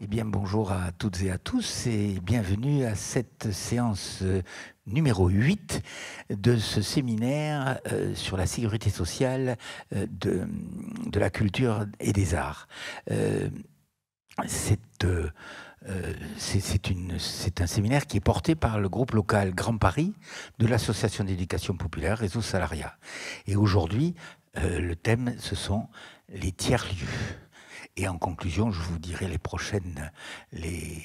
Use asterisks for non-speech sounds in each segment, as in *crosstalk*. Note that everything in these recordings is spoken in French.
Eh bien, bonjour à toutes et à tous et bienvenue à cette séance euh, numéro 8 de ce séminaire euh, sur la sécurité sociale euh, de, la culture et des arts. c'est un séminaire qui est porté par le groupe local Grand Paris de l'Association d'éducation populaire Réseau Salariat. Et aujourd'hui, le thème, ce sont les tiers-lieux. Et en conclusion, je vous dirai les prochaines, les,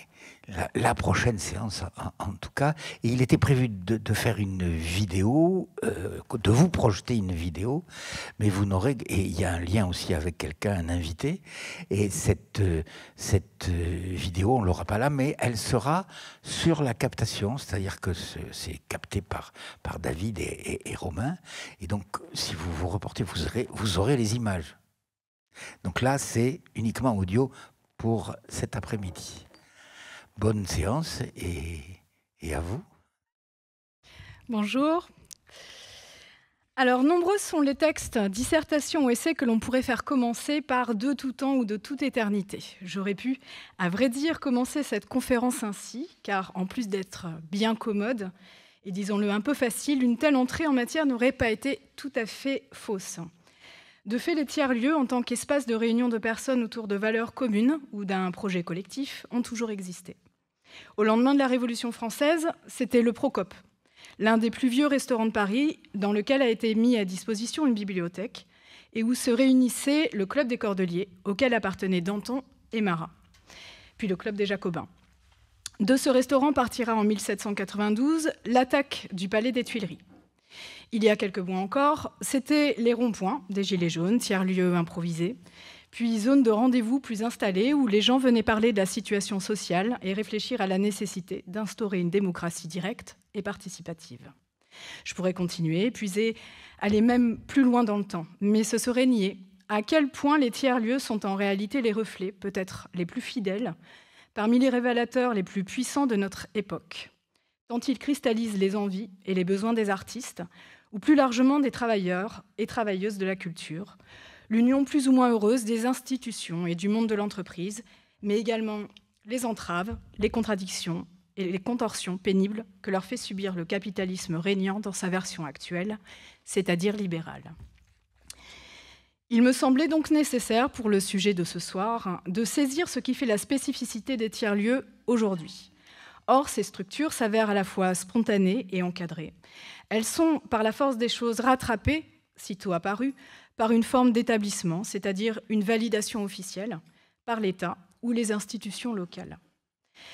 la, prochaine séance en, tout cas. Et il était prévu de, faire une vidéo, euh, de vous projeter une vidéo, mais vous n'aurez. Et il y a un lien aussi avec quelqu'un, un invité. Et cette, cette vidéo, on ne l'aura pas là, mais elle sera sur la captation, c'est-à-dire que c'est capté par, par David et, et Romain. Et donc, si vous vous reportez, vous aurez, vous aurez les images. Donc là, c'est uniquement audio pour cet après-midi. Bonne séance et, et à vous. Bonjour. Alors, nombreux sont les textes, dissertations ou essais que l'on pourrait faire commencer par de tout temps ou de toute éternité. J'aurais pu, à vrai dire, commencer cette conférence ainsi, car en plus d'être bien commode, et disons-le un peu facile, une telle entrée en matière n'aurait pas été tout à fait fausse. De fait, les tiers-lieux, en tant qu'espace de réunion de personnes autour de valeurs communes ou d'un projet collectif, ont toujours existé. Au lendemain de la Révolution française, c'était le Procope, l'un des plus vieux restaurants de Paris, dans lequel a été mis à disposition une bibliothèque et où se réunissait le Club des Cordeliers, auquel appartenaient Danton et Marat, puis le Club des Jacobins. De ce restaurant partira en 1792 l'attaque du Palais des Tuileries il y a quelques mois encore, c'était les ronds-points des Gilets jaunes, tiers-lieux improvisés, puis zones de rendez-vous plus installées où les gens venaient parler de la situation sociale et réfléchir à la nécessité d'instaurer une démocratie directe et participative. Je pourrais continuer, puiser, aller même plus loin dans le temps, mais ce serait nier à quel point les tiers-lieux sont en réalité les reflets, peut-être les plus fidèles, parmi les révélateurs les plus puissants de notre époque, tant ils cristallisent les envies et les besoins des artistes, ou plus largement des travailleurs et travailleuses de la culture, l'union plus ou moins heureuse des institutions et du monde de l'entreprise, mais également les entraves, les contradictions et les contorsions pénibles que leur fait subir le capitalisme régnant dans sa version actuelle, c'est-à-dire libérale. Il me semblait donc nécessaire, pour le sujet de ce soir, de saisir ce qui fait la spécificité des tiers-lieux aujourd'hui. Or, ces structures s'avèrent à la fois spontanées et encadrées, elles sont, par la force des choses, rattrapées, sitôt apparues, par une forme d'établissement, c'est-à-dire une validation officielle, par l'État ou les institutions locales.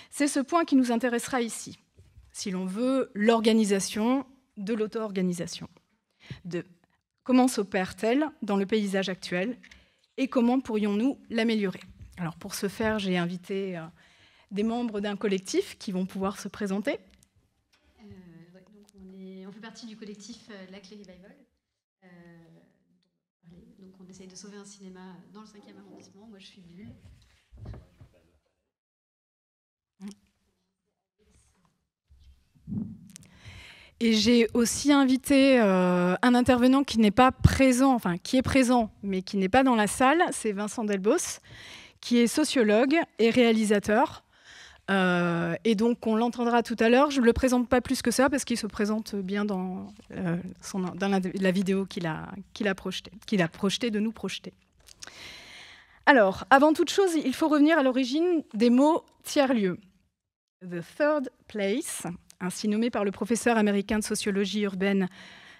C'est ce point qui nous intéressera ici, si l'on veut l'organisation de l'auto-organisation. De comment s'opère-t-elle dans le paysage actuel et comment pourrions-nous l'améliorer Alors pour ce faire, j'ai invité euh, des membres d'un collectif qui vont pouvoir se présenter partie du collectif euh, La Clé Revival. Euh, donc on essaye de sauver un cinéma euh, dans le 5e arrondissement. Moi je suis Bulle. Et j'ai aussi invité un intervenant qui n'est pas présent, enfin qui est présent, mais qui n'est pas dans la salle, c'est Vincent Delbos, qui est sociologue et réalisateur. Euh, et donc, on l'entendra tout à l'heure. Je ne le présente pas plus que ça parce qu'il se présente bien dans, euh, la, vidéo qu'il a, qu'il a projetée, qu'il a projeté de nous projeter. Alors, avant toute chose, il faut revenir à l'origine des mots tiers-lieux. The third place, ainsi nommé par le professeur américain de sociologie urbaine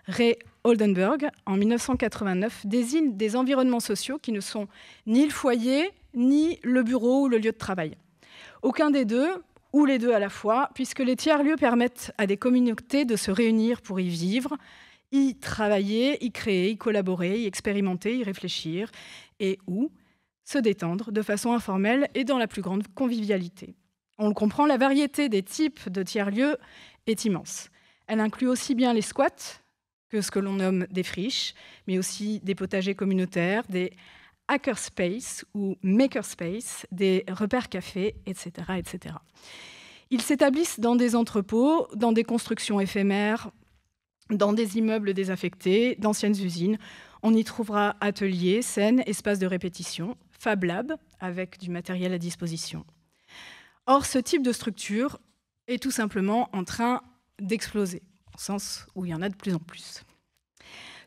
Ray Oldenburg en 1989, désigne des environnements sociaux qui ne sont ni le foyer, ni le bureau ou le lieu de travail. Aucun des deux, ou les deux à la fois, puisque les tiers-lieux permettent à des communautés de se réunir pour y vivre, y travailler, y créer, y collaborer, y expérimenter, y réfléchir, et ou se détendre de façon informelle et dans la plus grande convivialité. On le comprend, la variété des types de tiers-lieux est immense. Elle inclut aussi bien les squats que ce que l'on nomme des friches, mais aussi des potagers communautaires, des hackerspace ou makerspace, des repères cafés, etc. etc. Ils s'établissent dans des entrepôts, dans des constructions éphémères, dans des immeubles désaffectés, d'anciennes usines. On y trouvera ateliers, scènes, espaces de répétition, Fab Lab avec du matériel à disposition. Or, ce type de structure est tout simplement en train d'exploser, au sens où il y en a de plus en plus.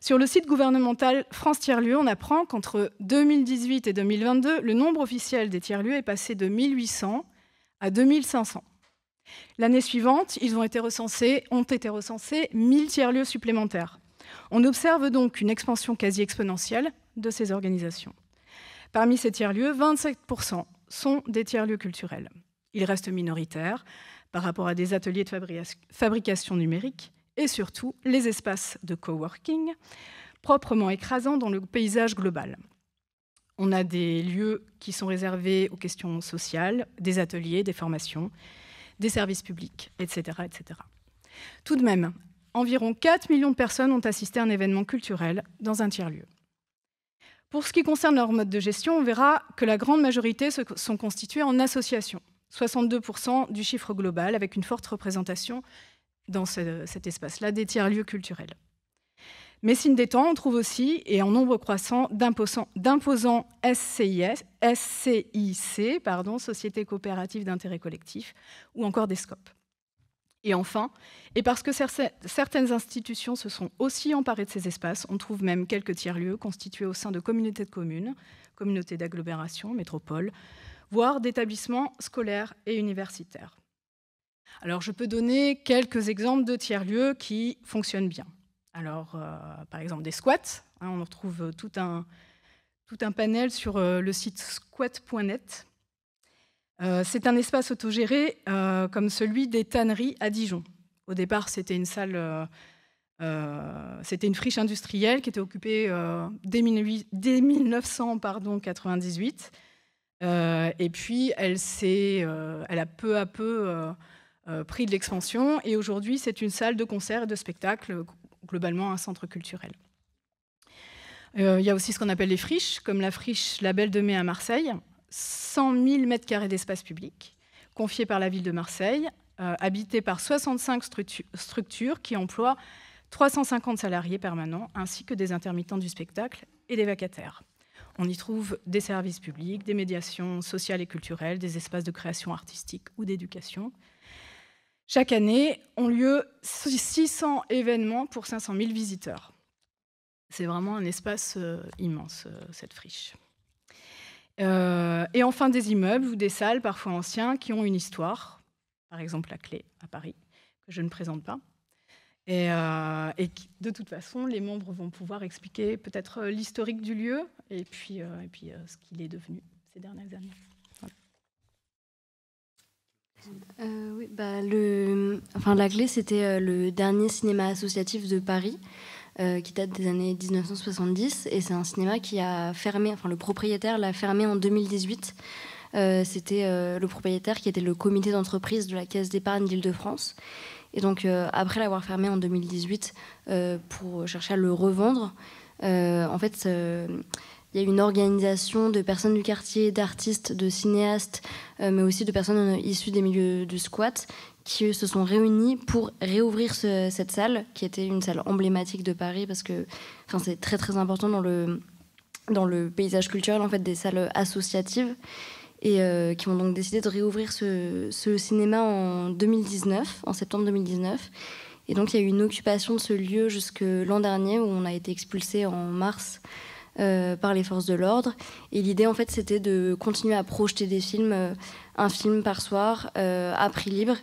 Sur le site gouvernemental France Tiers-Lieux, on apprend qu'entre 2018 et 2022, le nombre officiel des tiers-lieux est passé de 1800 à 2500. L'année suivante, ils ont été recensés, ont été recensés 1000 tiers-lieux supplémentaires. On observe donc une expansion quasi exponentielle de ces organisations. Parmi ces tiers-lieux, 27% sont des tiers-lieux culturels. Ils restent minoritaires par rapport à des ateliers de fabrication numérique, et surtout les espaces de coworking proprement écrasants dans le paysage global. On a des lieux qui sont réservés aux questions sociales, des ateliers, des formations, des services publics, etc. etc. Tout de même, environ 4 millions de personnes ont assisté à un événement culturel dans un tiers-lieu. Pour ce qui concerne leur mode de gestion, on verra que la grande majorité sont constituées en associations, 62% du chiffre global, avec une forte représentation dans cet espace-là des tiers-lieux culturels. Mais signe des temps, on trouve aussi, et en nombre croissant, d'imposants SCIC, pardon, Société coopérative d'intérêt collectif, ou encore des SCOP. Et enfin, et parce que certaines institutions se sont aussi emparées de ces espaces, on trouve même quelques tiers-lieux constitués au sein de communautés de communes, communautés d'agglomération, métropoles, voire d'établissements scolaires et universitaires. Alors, je peux donner quelques exemples de tiers-lieux qui fonctionnent bien. Alors, euh, par exemple, des squats. Hein, on en retrouve tout un, panel sur euh, le site squat.net. Euh, c'est un espace autogéré comme celui des tanneries à Dijon. Au départ, c'était une salle, c'était une friche industrielle qui était occupée dès, 1998. et puis, elle, elle a peu à peu euh, pris de l'expansion et aujourd'hui c'est une salle de concert et de spectacle, globalement un centre culturel. Euh, il y a aussi ce qu'on appelle les friches, comme la friche La Belle de Mai à Marseille, 100 000 m2 d'espace public, confié par la ville de Marseille, euh, habité par 65 structures qui emploient 350 salariés permanents, ainsi que des intermittents du spectacle et des vacataires. On y trouve des services publics, des médiations sociales et culturelles, des espaces de création artistique ou d'éducation, chaque année ont lieu 600 événements pour 500 000 visiteurs. C'est vraiment un espace euh, immense, euh, cette friche. Euh, et enfin, des immeubles ou des salles, parfois anciens, qui ont une histoire. Par exemple, la clé à Paris, que je ne présente pas. Et, de toute façon, les membres vont pouvoir expliquer peut-être l'historique du lieu et puis, et puis ce qu'il est devenu ces dernières années. Euh, oui, bah, le, enfin, La clé, c'était euh, le dernier cinéma associatif de Paris. Euh, qui date des années 1970 et c'est un cinéma qui a fermé, enfin le propriétaire l'a fermé en 2018. c'était le propriétaire qui était le comité d'entreprise de la Caisse d'épargne d'Île-de-France. Et donc après l'avoir fermé en 2018 pour chercher à le revendre, en fait il y a une organisation de personnes du quartier, d'artistes, de cinéastes, euh, mais aussi de personnes euh, issues des milieux du squat qui se sont réunis pour réouvrir cette salle, qui était une salle emblématique de Paris, parce que enfin, c'est très très important dans le, dans le paysage culturel en fait, des salles associatives, et euh, qui ont donc décidé de réouvrir ce, cinéma en 2019, en septembre 2019. Et donc il y a eu une occupation de ce lieu jusque l'an dernier, où on a été expulsé en mars euh, par les forces de l'ordre. Et l'idée, en fait, c'était de continuer à projeter des films, euh, un film par soir, euh, à prix libre,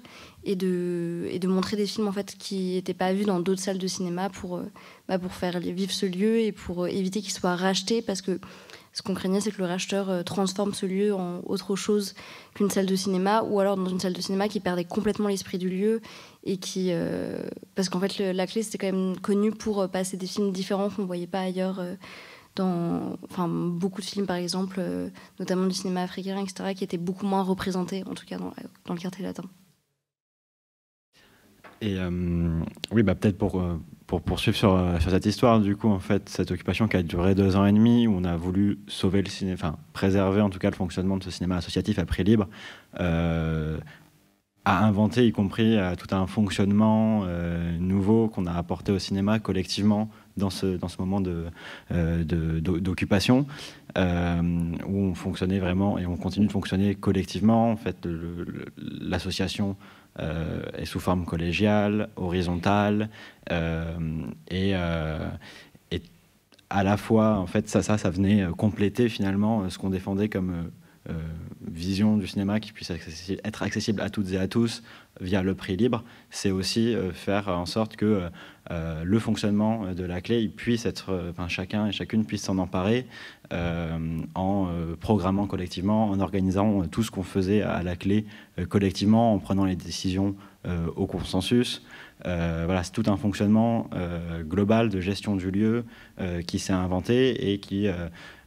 et de, et de montrer des films en fait, qui n'étaient pas vus dans d'autres salles de cinéma pour, bah, pour faire vivre ce lieu et pour éviter qu'il soit racheté, parce que ce qu'on craignait, c'est que le racheteur transforme ce lieu en autre chose qu'une salle de cinéma, ou alors dans une salle de cinéma qui perdait complètement l'esprit du lieu et qui, parce qu'en fait, la clé c'était quand même connu pour passer des films différents qu'on voyait pas ailleurs dans enfin, beaucoup de films, par exemple, euh, notamment du cinéma africain, etc., qui étaient beaucoup moins représentés, en tout cas dans, euh, le quartier latin. Et euh, oui, bah, peut-être pour, poursuivre sur, cette histoire, du coup, en fait, cette occupation qui a duré deux ans et demi, où on a voulu sauver le cinéma, enfin, préserver en tout cas le fonctionnement de ce cinéma associatif à prix libre, a inventé, y compris à tout un fonctionnement nouveau qu'on a apporté au cinéma collectivement dans ce, dans ce moment euh, d'occupation, de, euh, où on fonctionnait vraiment et on continue de fonctionner collectivement. En fait, l'association euh, est sous forme collégiale, horizontale, et, à la fois, en fait, ça, ça, ça venait compléter finalement ce qu'on défendait comme vision du cinéma qui puisse être accessible à toutes et à tous, via le prix libre, c'est aussi euh, faire en sorte que euh, euh, le fonctionnement de la clé puisse être, chacun et chacune puisse s'en emparer en programmant collectivement, en organisant tout ce qu'on faisait à la clé collectivement, en prenant les décisions au consensus. voilà, c'est tout un fonctionnement global de gestion du lieu qui s'est inventé et qui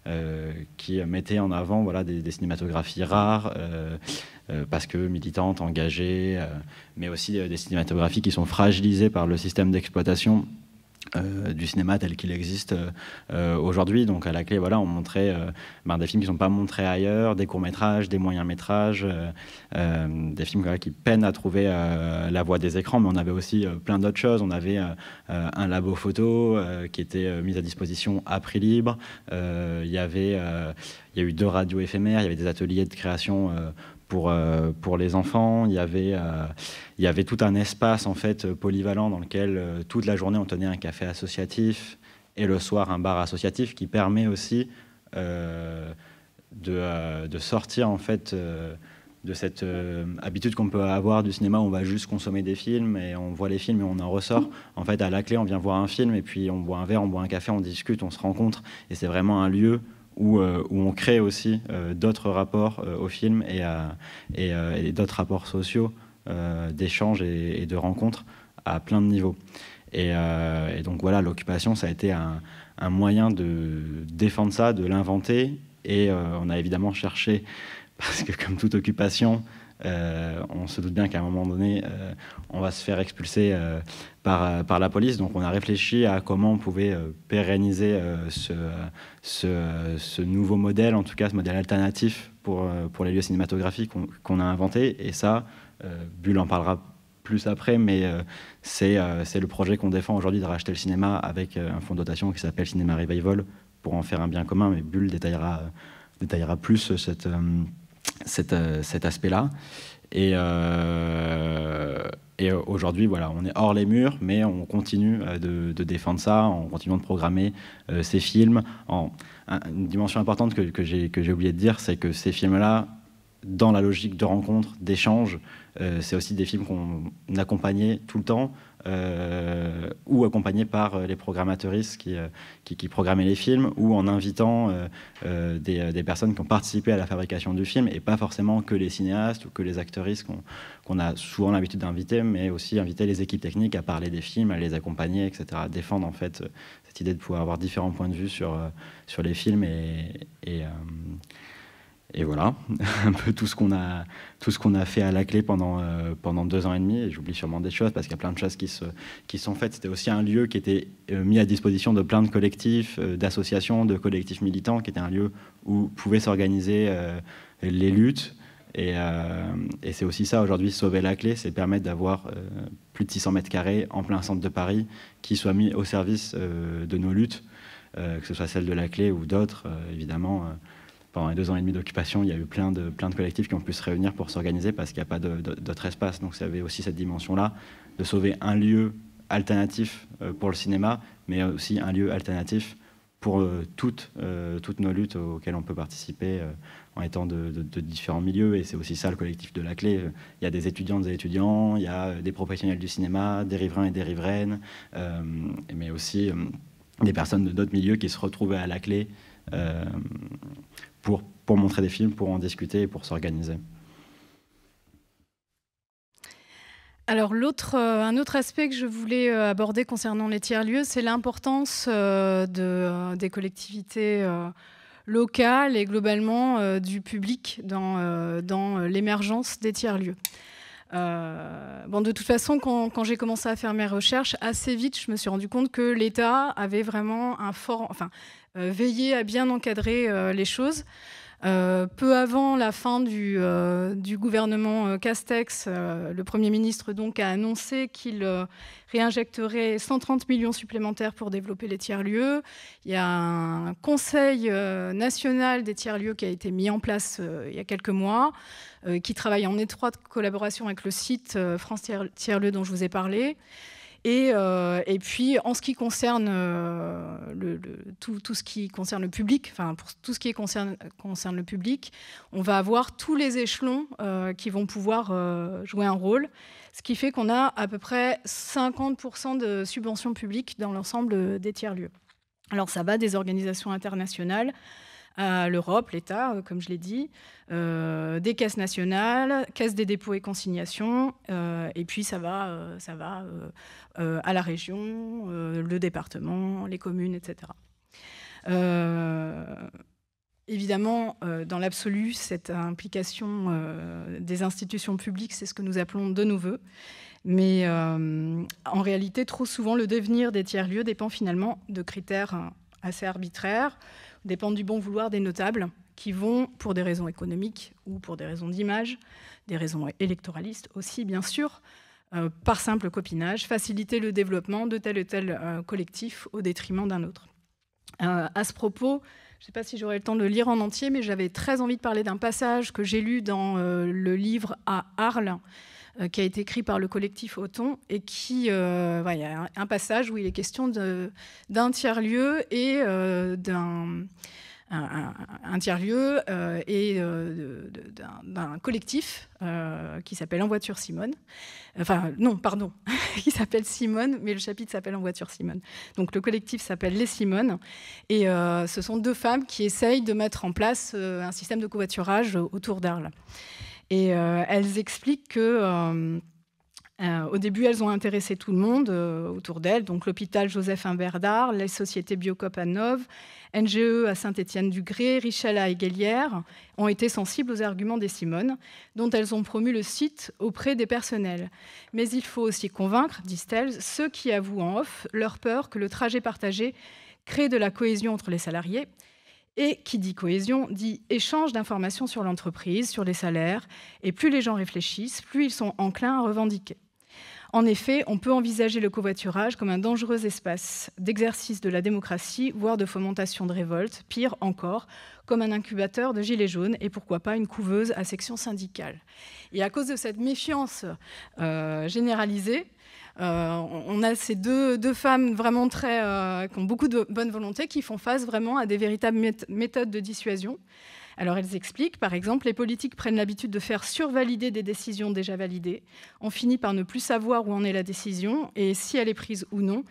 euh, qui mettait en avant voilà, des cinématographies rares, euh, euh, parce que militantes, engagées, mais aussi des cinématographies qui sont fragilisées par le système d'exploitation euh, du cinéma tel qu'il existe euh, euh, aujourd'hui. Donc à la clé, voilà, on montrait ben, des films qui ne sont pas montrés ailleurs, des courts-métrages, des moyens-métrages, des films qui peinent à trouver la voie des écrans. Mais on avait aussi plein d'autres choses. On avait un labo photo qui était mis à disposition à prix libre. Il y avait... Il y a eu deux radios éphémères, il y avait des ateliers de création euh, pour, les enfants. Il y, avait, euh, il y avait tout un espace en fait polyvalent dans lequel euh, toute la journée on tenait un café associatif et le soir un bar associatif qui permet aussi de, sortir en fait de cette habitude qu'on peut avoir du cinéma où on va juste consommer des films et on voit les films et on en ressort. En fait, à la clé, on vient voir un film et puis on boit un verre, on boit un café, on discute, on se rencontre et c'est vraiment un lieu euh, où, on crée aussi euh, d'autres rapports euh, au film et, d'autres rapports sociaux d'échanges et, de rencontres à plein de niveaux. Et, donc voilà, l'occupation, ça a été un, moyen de défendre ça, de l'inventer. Et on a évidemment cherché, *laughs* parce que comme toute occupation, euh, on se doute bien qu'à un moment donné, euh, on va se faire expulser euh, par, la police. Donc on a réfléchi à comment on pouvait pérenniser ce, nouveau modèle, en tout cas ce modèle alternatif pour, les lieux cinématographiques qu'on a inventé. Et ça, Bulle en parlera plus après, mais c'est le projet qu'on défend aujourd'hui de racheter le cinéma avec un fonds de dotation qui s'appelle Cinéma Revival pour en faire un bien commun. Mais Bull détaillera, détaillera plus cette, cet, euh, cet aspect-là. Et, euh, et aujourd'hui, voilà, on est hors les murs, mais on continue euh, de, défendre ça, en continuant de programmer ces films. En, une dimension importante que, que j'ai oublié de dire, c'est que ces films-là, dans la logique de rencontre, d'échange, euh, c'est aussi des films qu'on accompagnait tout le temps. Euh, ou accompagnés par euh, les programmateuristes qui, programmaient les films, ou en invitant des, personnes qui ont participé à la fabrication du film, et pas forcément que les cinéastes ou que les actrices qu'on a souvent l'habitude d'inviter, mais aussi inviter les équipes techniques à parler des films, à les accompagner, etc., à défendre en fait cette idée de pouvoir avoir différents points de vue sur, sur les films et et voilà, *laughs* un peu tout ce qu'on a, tout ce qu'on a fait à la clé pendant, euh, pendant deux ans et demi. j'oublie sûrement des choses parce qu'il y a plein de choses qui, se, qui sont faites. C'était aussi un lieu qui était euh, mis à disposition de plein de collectifs, euh, d'associations, de collectifs militants, qui était un lieu où pouvaient s'organiser les luttes. Et, c'est aussi ça aujourd'hui, sauver la clé, c'est permettre d'avoir plus de 600 mètres carrés en plein centre de Paris qui soit mis au service de nos luttes, que ce soit celle de la clé ou d'autres, évidemment pendant les deux ans et demi d'occupation, il y a eu plein de, de collectifs qui ont pu se réunir pour s'organiser parce qu'il n'y a pas d'autre espace. Donc ça avait aussi cette dimension-là de sauver un lieu alternatif euh, pour le cinéma, mais aussi un lieu alternatif pour euh, toutes, euh, toutes nos luttes auxquelles on peut participer en étant de, différents milieux. Et c'est aussi ça le collectif de la clé. Il y a des étudiantes et étudiants, il y a des professionnels du cinéma, des riverains et des riveraines, mais aussi des personnes de d'autres milieux qui se retrouvaient à la clé pour, montrer des films, pour en discuter et pour s'organiser. Alors l'autre, euh, un autre aspect que je voulais euh, aborder concernant les tiers-lieux, c'est l'importance euh, de, des collectivités locales et globalement du public dans, dans l'émergence des tiers-lieux. bon, de toute façon, quand, j'ai commencé à faire mes recherches, assez vite, je me suis rendu compte que l'État avait vraiment un fort, enfin, euh, veiller à bien encadrer euh, les choses. Euh, peu avant la fin du, gouvernement Castex, le Premier ministre donc a annoncé qu'il réinjecterait 130 millions supplémentaires pour développer les tiers-lieux. Il y a un conseil national des tiers-lieux qui a été mis en place il y a quelques mois, qui travaille en étroite collaboration avec le site France Tiers-lieux dont je vous ai parlé. Euh, et, puis, en ce qui concerne euh, le, tout, ce qui concerne le public, enfin, pour tout ce qui concerne, le public, on va avoir tous les échelons euh, qui vont pouvoir jouer un rôle. Ce qui fait qu'on a à peu près 50% de subventions publiques dans l'ensemble des tiers-lieux. Alors, ça va des organisations internationales à l'Europe, l'État, euh, comme je l'ai dit, euh, des caisses nationales, caisses des dépôts et consignations, euh, et puis ça va, ça va à la région, le département, les communes, etc. Évidemment, dans l'absolu, cette implication des institutions publiques, c'est ce que nous appelons de nos voeux. Mais en réalité, trop souvent, le devenir des tiers-lieux dépend finalement de critères hein, assez arbitraires dépendent du bon vouloir des notables qui vont, pour des raisons économiques ou pour des raisons d'image, des raisons électoralistes aussi bien sûr, euh, par simple copinage, faciliter le développement de tel ou tel euh, collectif au détriment d'un autre. Euh, à ce propos, je ne sais pas si j'aurai le temps de le lire en entier, mais j'avais très envie de parler d'un passage que j'ai lu dans le livre à Arles, euh, qui a été écrit par le collectif Auton et qui, euh, il y a un, passage où il est question d'un tiers-lieu et euh, d'un un, tiers-lieu et d'un collectif qui s'appelle En voiture Simone. Enfin, non, pardon, *laughs* qui s'appelle Simone, mais le chapitre s'appelle En voiture Simone. Donc le collectif s'appelle Les Simones. Et ce sont deux femmes qui essayent de mettre en place un système de covoiturage autour d'Arles. Et euh, elles expliquent que... Euh, euh, au début, elles ont intéressé tout le monde autour d'elles, donc l'hôpital Joseph Imberdard, les sociétés Biocop à Nov, NGE à Saint-Étienne-du-Gré, Richala et Guélière ont été sensibles aux arguments des Simones, dont elles ont promu le site auprès des personnels. Mais il faut aussi convaincre, disent-elles, ceux qui avouent en off leur peur que le trajet partagé crée de la cohésion entre les salariés et qui dit cohésion dit échange d'informations sur l'entreprise, sur les salaires, et plus les gens réfléchissent, plus ils sont enclins à revendiquer. En effet, on peut envisager le covoiturage comme un dangereux espace d'exercice de la démocratie, voire de fomentation de révolte, pire encore, comme un incubateur de gilets jaunes et pourquoi pas une couveuse à section syndicale. Et à cause de cette méfiance euh, généralisée, euh, on a ces deux, femmes vraiment très, euh, qui ont beaucoup de bonne volonté, qui font face vraiment à des véritables méthodes de dissuasion. Alors elles expliquent, par exemple, les politiques prennent l'habitude de faire survalider des décisions déjà validées. On finit par ne plus savoir où en est la décision et si elle est prise ou non,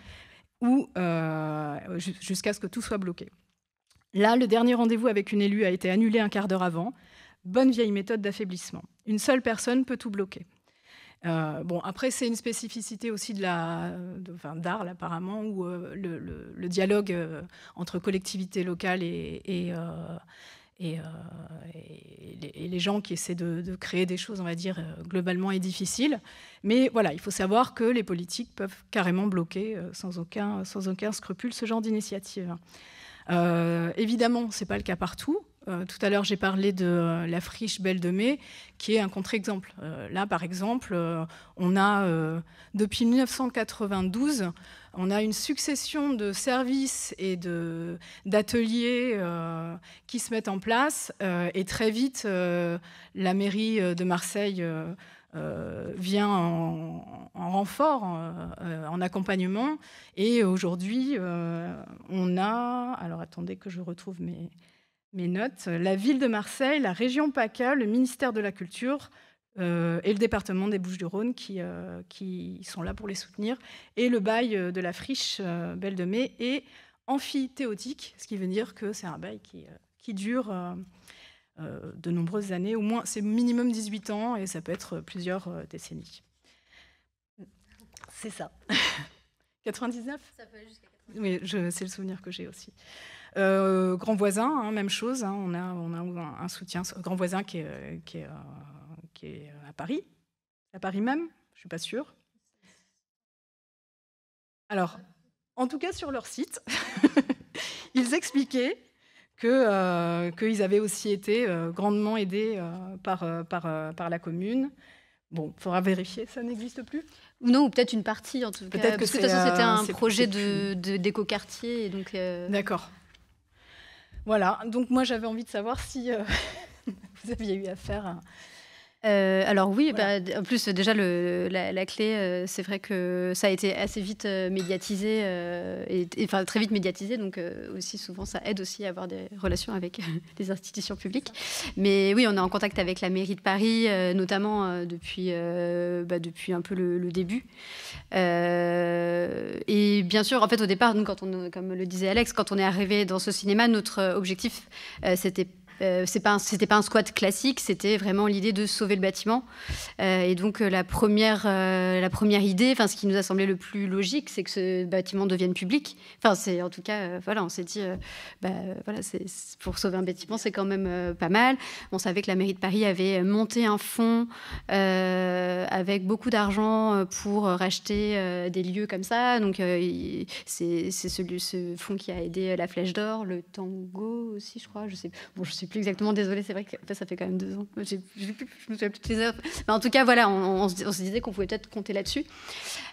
ou euh, jusqu'à ce que tout soit bloqué. Là, le dernier rendez-vous avec une élue a été annulé un quart d'heure avant. Bonne vieille méthode d'affaiblissement. Une seule personne peut tout bloquer. Euh, bon, après, c'est une spécificité aussi de la, de, d'Arles, apparemment, où euh, le, dialogue euh, entre collectivités locales et, les, gens qui essaient de, créer des choses, on va dire, globalement, est difficile. Mais voilà, il faut savoir que les politiques peuvent carrément bloquer, sans, aucun, sans aucun scrupule, ce genre d'initiative. évidemment, ce n'est pas le cas partout. Euh, tout à l'heure, j'ai parlé de euh, la friche Belle de Mai, qui est un contre-exemple. Euh, là, par exemple, on a, depuis 1992, on a une succession de services et d'ateliers qui se mettent en place. et très vite, la mairie de Marseille vient en, renfort, en, accompagnement. Et aujourd'hui, on a... Alors, attendez que je retrouve mes mes notes, la ville de Marseille, la région PACA, le ministère de la Culture euh, et le département des Bouches-du-Rhône euh, qui, sont là pour les soutenir, et le bail euh, de la friche Belle de Mai est amphithéotique, ce qui veut dire que c'est un bail qui, dure de nombreuses années, au moins c'est minimum 18 ans et ça peut être plusieurs décennies. C'est ça. 99 *laughs* Ça peut aller jusqu'à 99. Oui, c'est le souvenir que j'ai aussi. Euh, grand voisin, hein, même chose. Hein, on a, un, soutien grand voisin qui est, euh, euh, à Paris, à Paris même. Je suis pas sûre. Alors, en tout cas sur leur site, *laughs* ils expliquaient qu'ils avaient aussi été grandement aidés par, la commune. Bon, il faudra vérifier, ça n'existe plus Non, ou peut-être une partie en tout cas. de toute façon, c'était un projet d'éco-quartier. De, D'accord. Voilà, donc moi j'avais envie de savoir si euh, *laughs* vous aviez eu affaire euh, alors oui, bah, en plus déjà la, clé, euh, c'est vrai que ça a été assez vite euh, médiatisé et, enfin très vite médiatisé, donc aussi souvent ça aide aussi à avoir des relations avec des *laughs* institutions publiques. Mais oui, on est en contact avec la mairie de Paris, notamment depuis bah, depuis un peu le, début. et bien sûr, en fait au départ, nous, quand on, comme le disait Alex, quand on est arrivé dans ce cinéma, notre objectif c'était euh, c'était ce n'était pas, un squat classique, c'était vraiment l'idée de sauver le bâtiment. Euh, et donc, euh, la première, la première idée, ce qui nous a semblé le plus logique, c'est que ce bâtiment devienne public. Enfin, c'est en tout cas, voilà, on s'est dit, bah, voilà, pour sauver un bâtiment, c'est quand même pas mal. On savait que la mairie de Paris avait monté un fonds avec beaucoup d'argent pour racheter des lieux comme ça. Donc, c'est ce, ce fonds qui a aidé la Flèche d'Or, le tango aussi, je crois. Je sais, bon, je sais plus exactement, désolée, c'est vrai que ça fait quand même deux ans. j'ai je me souviens plus de heures. Mais en tout cas, voilà, on, se, disait qu'on pouvait peut-être compter là-dessus.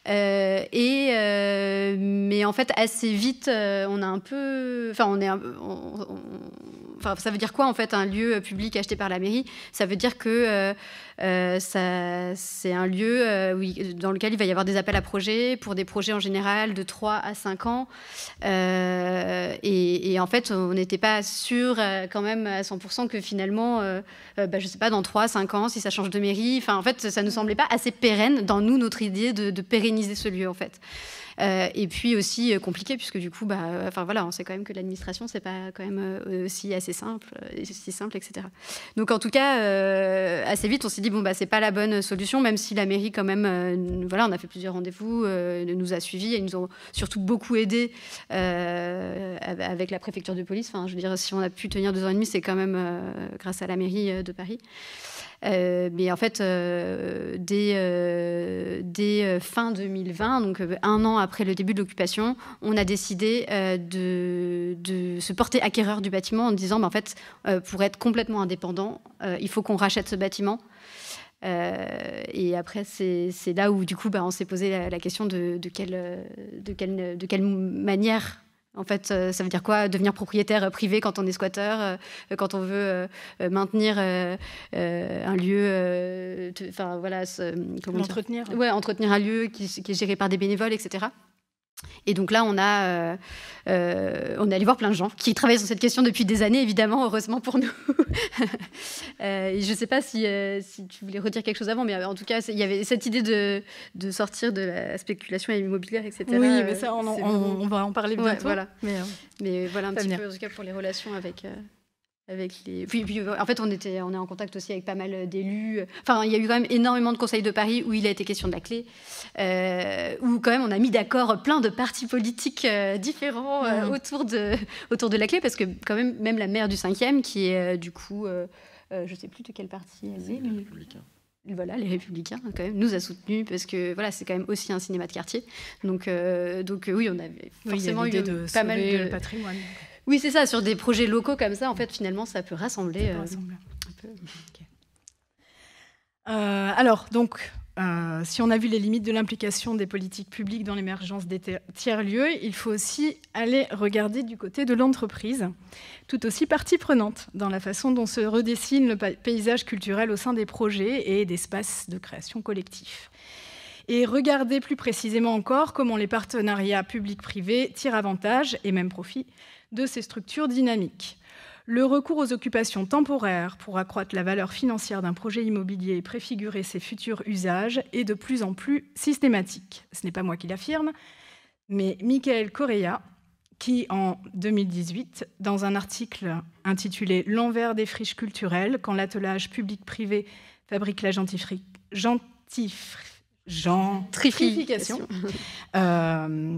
Euh, et euh, mais en fait, assez vite, euh, on a un peu, enfin, on est, un, enfin, ça veut dire quoi en fait un lieu public acheté par la mairie Ça veut dire que euh, c'est un lieu euh, où dans lequel il va y avoir des appels à projets pour des projets en général de 3 à 5 ans. Euh, et, en fait, on n'était pas sûr quand même à 100% que finalement, bah, je ne sais pas, dans 3, 5 ans, si ça change de mairie, enfin, en fait, ça ne nous semblait pas assez pérenne dans nous, notre idée de, de pérenniser ce lieu, en fait. Euh, et puis aussi euh, compliqué, puisque du coup, bah, euh, enfin voilà, on sait quand même que l'administration, c'est pas quand même aussi assez simple, si simple, etc. Donc en tout cas, assez vite, on s'est dit, bon, bah, c'est pas la bonne solution, même si la mairie, quand même, voilà, on a fait plusieurs rendez-vous, nous a suivis, et ils nous ont surtout beaucoup aidés avec la préfecture de police. Enfin, je veux dire, si on a pu tenir deux ans et demi, c'est quand même grâce à la mairie de Paris. Euh, mais en fait, euh, dès, euh, fin 2020, donc un an après le début de l'occupation, on a décidé de, se porter acquéreur du bâtiment en disant, bah, en fait, pour être complètement indépendant, il faut qu'on rachète ce bâtiment. et après, c'est là où, du coup, bah, on s'est posé la, question de, quelle, de, de, quelle, manière en fait, ça veut dire quoi Devenir propriétaire euh, privé quand on est squatteur, euh, quand on veut euh, maintenir un lieu, enfin voilà, Ouais, entretenir un lieu qui, est géré par des bénévoles, etc. Et donc là, on a, euh, euh, on est allé voir plein de gens qui travaillent sur cette question depuis des années, évidemment, heureusement pour nous. *laughs* Euh, je ne sais pas si, tu voulais redire quelque chose avant, mais en tout cas, il y avait cette idée de, de, sortir de la spéculation immobilière, etc. Oui, mais ça, on, va en parler bientôt. Mais, voilà un petit peu, en tout cas, pour les relations avec les. en fait, on était, on est en contact aussi avec pas mal d'élus. Enfin, il y a eu quand même énormément de conseils de Paris où il a été question de la clé, euh, où quand même on a mis d'accord plein de partis politiques euh, différents euh, mmh. autour de autour de la clé, parce que quand même, même la maire du 5e, qui est du coup, je ne sais plus de quel parti elle est, voilà, les Républicains quand même nous a soutenus parce que voilà, c'est quand même aussi un cinéma de quartier. Donc, donc oui, on avait forcément eu pas mal de patrimoine. Oui, c'est ça. Sur des projets locaux comme ça, en fait, finalement, ça peut rassembler. Euh, euh, alors, donc, euh, si on a vu les limites de l'implication des politiques publiques dans l'émergence des tiers-lieux, il faut aussi aller regarder du côté de l'entreprise, tout aussi partie prenante dans la façon dont se redessine le paysage culturel au sein des projets et d'espaces de création collectif. Et regarder plus précisément encore comment les partenariats publics-privés tirent avantage et même profit de ces structures dynamiques. Le recours aux occupations temporaires pour accroître la valeur financière d'un projet immobilier et préfigurer ses futurs usages est de plus en plus systématique. Ce n'est pas moi qui l'affirme, mais Michael Correa, qui en 2018, dans un article intitulé L'envers des friches culturelles, quand l'attelage public-privé fabrique la gentrification, euh,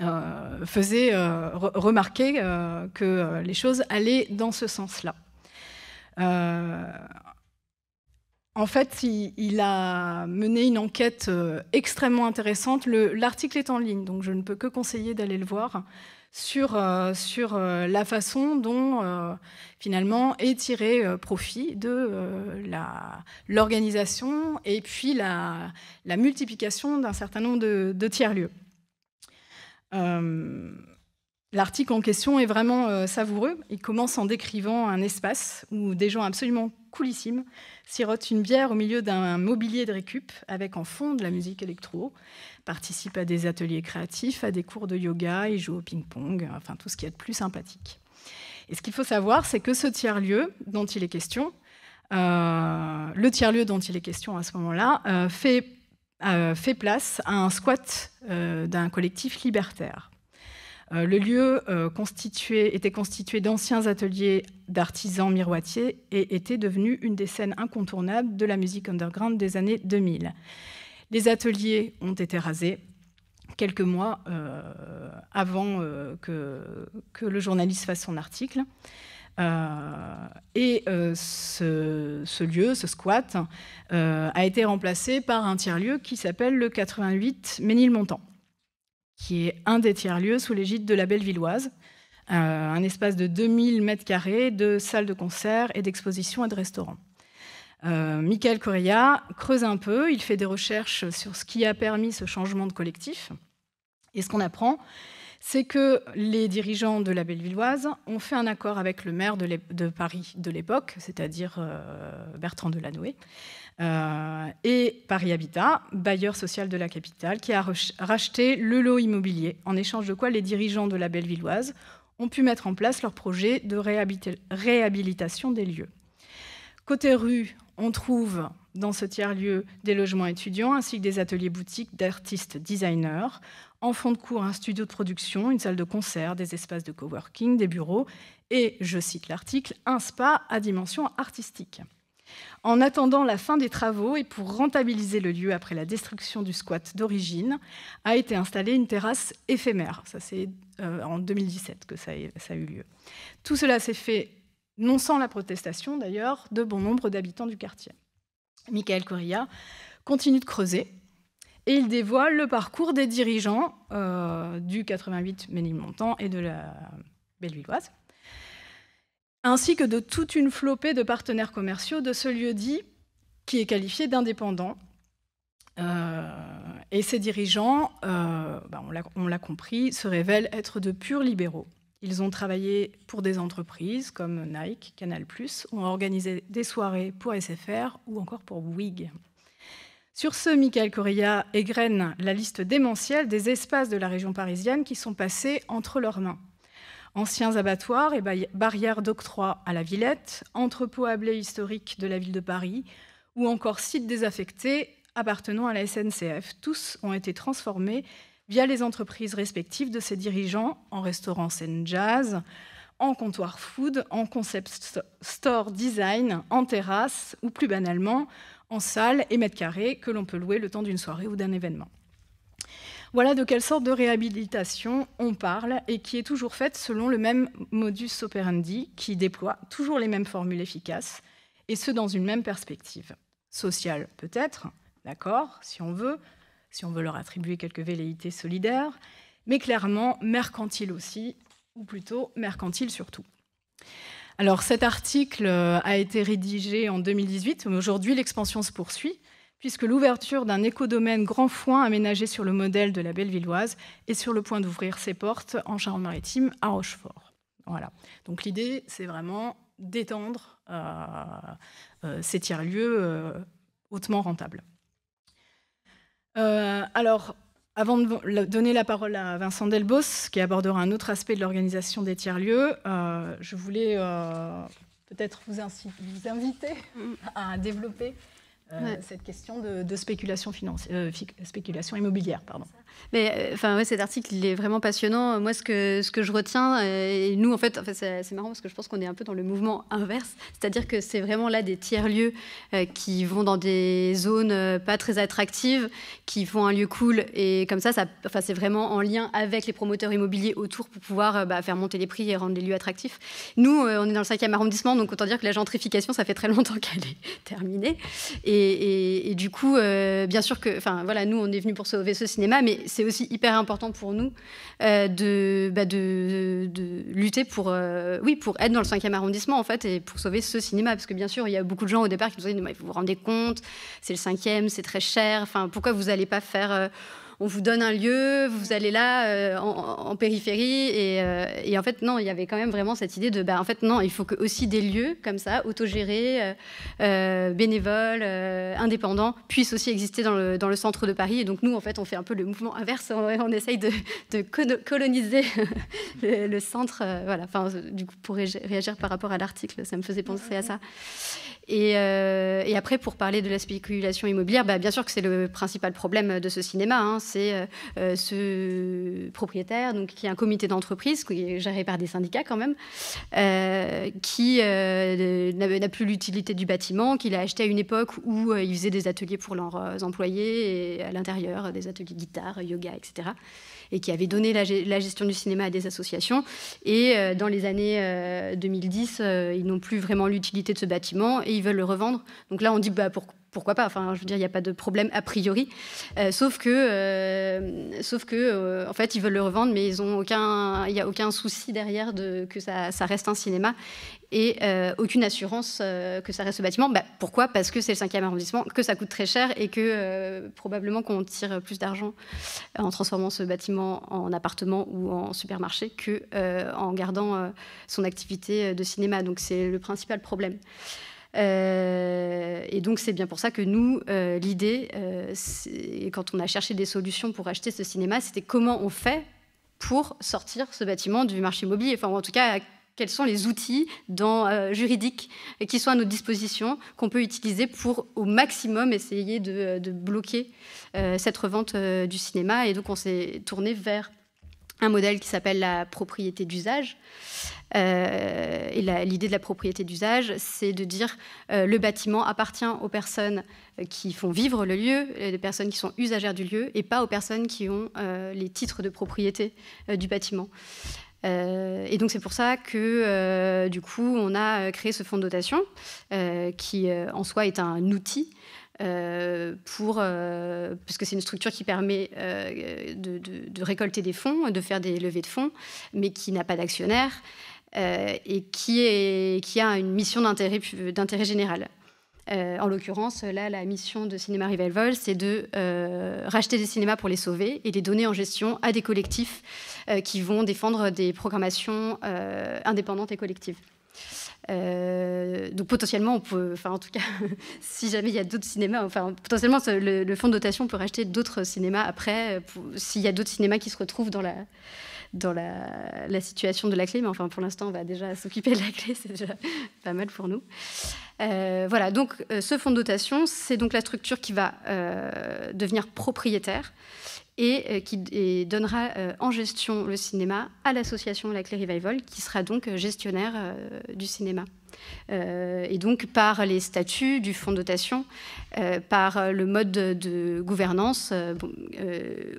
euh, faisait euh, remarquer euh, que les choses allaient dans ce sens-là. en fait, il, a mené une enquête extrêmement intéressante. L'article est en ligne, donc je ne peux que conseiller d'aller le voir sur, sur la façon dont finalement est tiré profit de l'organisation et puis la, multiplication d'un certain nombre de tiers-lieux. Euh, l'article en question est vraiment euh, savoureux. Il commence en décrivant un espace où des gens absolument coolissimes sirotent une bière au milieu d'un mobilier de récup avec en fond de la musique électro, participent à des ateliers créatifs, à des cours de yoga, ils jouent au ping-pong, enfin tout ce qui est de plus sympathique. Et ce qu'il faut savoir, c'est que ce tiers-lieu dont il est question, euh, le tiers-lieu dont il est question à ce moment-là, euh, fait euh, fait place à un squat euh, d'un collectif libertaire. Euh, le lieu était constitué d'anciens ateliers d'artisans miroitiers et était devenu une des scènes incontournables de la musique underground des années 2000. Les ateliers ont été rasés quelques mois avant que, le journaliste fasse son article. Euh, et euh, ce, lieu, ce squat, euh, a été remplacé par un tiers-lieu qui s'appelle le 88 Ménilmontant, qui est un des tiers-lieux sous l'égide de la Bellevilloise, un espace de 2000 m carrés de salles de concert et d'exposition et de restaurants. Michael Correa creuse un peu, il fait des recherches sur ce qui a permis ce changement de collectif. Et ce qu'on apprend, c'est que les dirigeants de la Bellevilloise ont fait un accord avec le maire de, Paris de l'époque, c'est-à-dire euh, Bertrand Delanoë, euh, et Paris Habitat, bailleur social de la capitale, qui a racheté le lot immobilier, en échange de quoi les dirigeants de la Bellevilloise ont pu mettre en place leur projet de réhabilitation des lieux. Côté rue, on trouve dans ce tiers-lieu des logements étudiants ainsi que des ateliers boutiques d'artistes designers en fond de cours un studio de production, une salle de concert, des espaces de coworking, des bureaux et, je cite l'article, un spa à dimension artistique. En attendant la fin des travaux et pour rentabiliser le lieu après la destruction du squat d'origine, a été installée une terrasse éphémère. Ça, c'est euh, en 2017 que ça a eu lieu. Tout cela s'est fait non sans la protestation d'ailleurs de bon nombre d'habitants du quartier. Michael Correa continue de creuser et il dévoile le parcours des dirigeants euh, du 88 Ménilmontant et de la Bellevilloise, ainsi que de toute une flopée de partenaires commerciaux de ce lieu-dit qui est qualifié d'indépendant. Euh, et ces dirigeants, euh, bah, on l'a compris, se révèlent être de purs libéraux. Ils ont travaillé pour des entreprises comme Nike, Canal, ont organisé des soirées pour SFR ou encore pour WIG. Sur ce, Michael Correa égrène la liste démentielle des espaces de la région parisienne qui sont passés entre leurs mains. Anciens abattoirs et barrières d'octroi à la Villette, entrepôts à blé historiques de la ville de Paris, ou encore sites désaffectés appartenant à la SNCF. Tous ont été transformés via les entreprises respectives de ses dirigeants en restaurants scène jazz, en comptoir food, en concept store design, en terrasse ou plus banalement en salle et mètres carrés que l'on peut louer le temps d'une soirée ou d'un événement. Voilà de quelle sorte de réhabilitation on parle et qui est toujours faite selon le même modus operandi qui déploie toujours les mêmes formules efficaces et ce dans une même perspective. Sociale peut-être, d'accord, si on veut, si on veut leur attribuer quelques velléités solidaires, mais clairement mercantile aussi, ou plutôt mercantile surtout. Alors cet article euh, a été rédigé en 2018, mais aujourd'hui l'expansion se poursuit puisque l'ouverture d'un écodomaine grand foin aménagé sur le modèle de la Bellevilloise est sur le point d'ouvrir ses portes en Charente-Maritime à Rochefort. Voilà. Donc l'idée, c'est vraiment d'étendre euh, euh, ces tiers-lieux hautement rentables. alors, avant de donner la parole à Vincent Delbos, qui abordera un autre aspect de l'organisation des tiers-lieux, euh, je voulais euh, peut-être vous, inviter à développer euh, cette question de, spéculation, spéculation immobilière. Pardon. Mais euh, enfin, ouais, cet article, il est vraiment passionnant. Moi, ce que, ce que je retiens, euh, et nous, en fait, enfin, c'est marrant parce que je pense qu'on est un peu dans le mouvement inverse, c'est-à-dire que c'est vraiment là des tiers-lieux euh, qui vont dans des zones pas très attractives, qui font un lieu cool, et comme ça, ça enfin, c'est vraiment en lien avec les promoteurs immobiliers autour pour pouvoir bah, faire monter les prix et rendre les lieux attractifs. Nous, on est dans le 5e arrondissement, donc autant dire que la gentrification, ça fait très longtemps *laughs* qu'elle est terminée. Et, et, du coup, bien sûr que, enfin, voilà, nous, on est venu pour sauver ce cinéma, mais c'est aussi hyper important pour nous euh, bah, de, lutter pour, euh, oui, pour être dans le cinquième arrondissement, en fait, et pour sauver ce cinéma. Parce que, bien sûr, il y a beaucoup de gens au départ qui nous ont dit, mais vous vous rendez compte, c'est le cinquième, c'est très cher, enfin, pourquoi vous n'allez pas faire... Euh, on vous donne un lieu, vous allez là euh, en, périphérie. Euh, et, en fait, non, il y avait quand même vraiment cette idée de, ben en fait, non, il faut que aussi des lieux comme ça, autogérés, euh, bénévoles, indépendants, puissent aussi exister dans le, centre de Paris. Et donc, nous, en fait, on fait un peu le mouvement inverse. On, essaye de, coloniser *laughs* le, le, centre. voilà, enfin, du coup, pour réagir par rapport à l'article, ça me faisait penser à ça. Euh, et, après, pour parler de la spéculation immobilière, bah, bien sûr que c'est le principal problème de ce cinéma. Hein. c'est euh, euh, ce propriétaire, donc, qui est un comité d'entreprise, géré par des syndicats quand même, qui n'a plus l'utilité du bâtiment, qu'il a acheté à une époque où ils faisait des ateliers pour leurs employés à l'intérieur, des ateliers guitare, yoga, etc et qui avait donné la, gestion du cinéma à des associations. Et euh, dans les années 2010, euh, euh, ils n'ont plus vraiment l'utilité de ce bâtiment et ils veulent le revendre. Donc là, on dit bah, pour, pourquoi pas Enfin, je veux dire, il n'y a pas de problème a priori. Euh, sauf que, euh, sauf que, euh, en fait, ils veulent le revendre, mais ils ont aucun, il n'y a aucun souci derrière que ça, reste un cinéma et aucune assurance que ça reste ce bâtiment. Bah, pourquoi Parce que c'est le cinquième arrondissement, que ça coûte très cher et que probablement qu'on tire plus d'argent en transformant ce bâtiment en appartement ou en supermarché que en gardant son activité de cinéma. Donc c'est le principal problème. Euh, et donc c'est bien pour ça que nous, euh, l'idée, euh, quand on a cherché des solutions pour acheter ce cinéma, c'était comment on fait pour sortir ce bâtiment du marché immobilier, enfin en tout cas quels sont les outils juridiques qui sont à notre disposition, qu'on peut utiliser pour au maximum essayer de, bloquer cette revente du cinéma. Et donc on s'est tourné vers un modèle qui s'appelle la propriété d'usage. Euh, et l'idée de la propriété d'usage, c'est de dire euh, le bâtiment appartient aux personnes euh, qui font vivre le lieu, les personnes qui sont usagères du lieu, et pas aux personnes qui ont les titres de propriété du bâtiment. et donc c'est pour ça que du coup on a créé ce fonds de dotation qui en soi est un outil euh, pour, euh, parce que c'est une structure qui permet euh, de, récolter des fonds, de faire des levées de fonds, mais qui n'a pas d'actionnaire et qui, est, qui a une mission d'intérêt général. en l'occurrence, là, la mission de Cinéma Revival, c'est de racheter des cinémas pour les sauver et les donner en gestion à des collectifs qui vont défendre des programmations indépendantes et collectives. Euh, donc potentiellement, on peut, enfin en tout cas, *laughs* si jamais il y a d'autres cinémas, enfin potentiellement le, fonds de dotation peut racheter d'autres cinémas après, euh, s'il y a d'autres cinémas qui se retrouvent dans la dans la, situation de la clé, mais enfin pour l'instant on va déjà *laughs* s'occuper de la clé, c'est déjà *laughs* pas mal pour nous. Euh, voilà, donc ce fonds de dotation, c'est donc la structure qui va devenir propriétaire et euh, qui donnera euh, en gestion le cinéma à l'association La Clé Revival, qui sera donc euh, gestionnaire du cinéma. Euh, et donc par les statuts du fonds de dotation, euh, par le mode de, gouvernance, euh,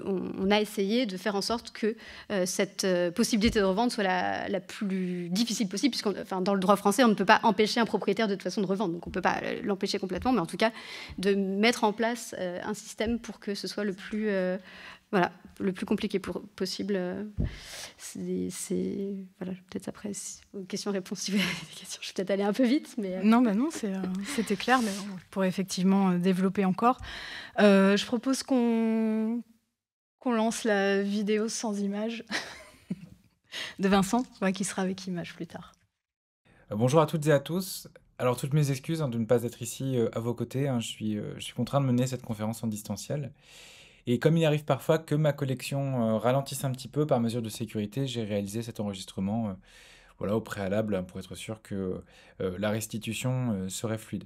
on, a essayé de faire en sorte que cette possibilité de revente soit la, plus difficile possible, puisque enfin, dans le droit français, on ne peut pas empêcher un propriétaire de toute façon de revendre, donc on ne peut pas l'empêcher complètement, mais en tout cas de mettre en place un système pour que ce soit le plus voilà, le plus compliqué possible. Euh, c'est. Voilà, peut-être après, euh, questions réponse *laughs* si vous avez des questions, je vais peut-être aller un peu vite. Mais... Euh. Non, ben non c'était clair, mais on pourrait effectivement développer encore. je propose qu'on lance la vidéo sans image *laughs* de Vincent, qui sera avec image plus tard. Bonjour à toutes et à tous. Alors, toutes mes excuses hein, de ne pas être ici à vos côtés. Hein. je, suis, je suis contraint de mener cette conférence en distanciel. Et comme il arrive parfois que ma collection euh, ralentisse un petit peu par mesure de sécurité, j'ai réalisé cet enregistrement euh, voilà, au préalable hein, pour être sûr que euh, la restitution serait fluide.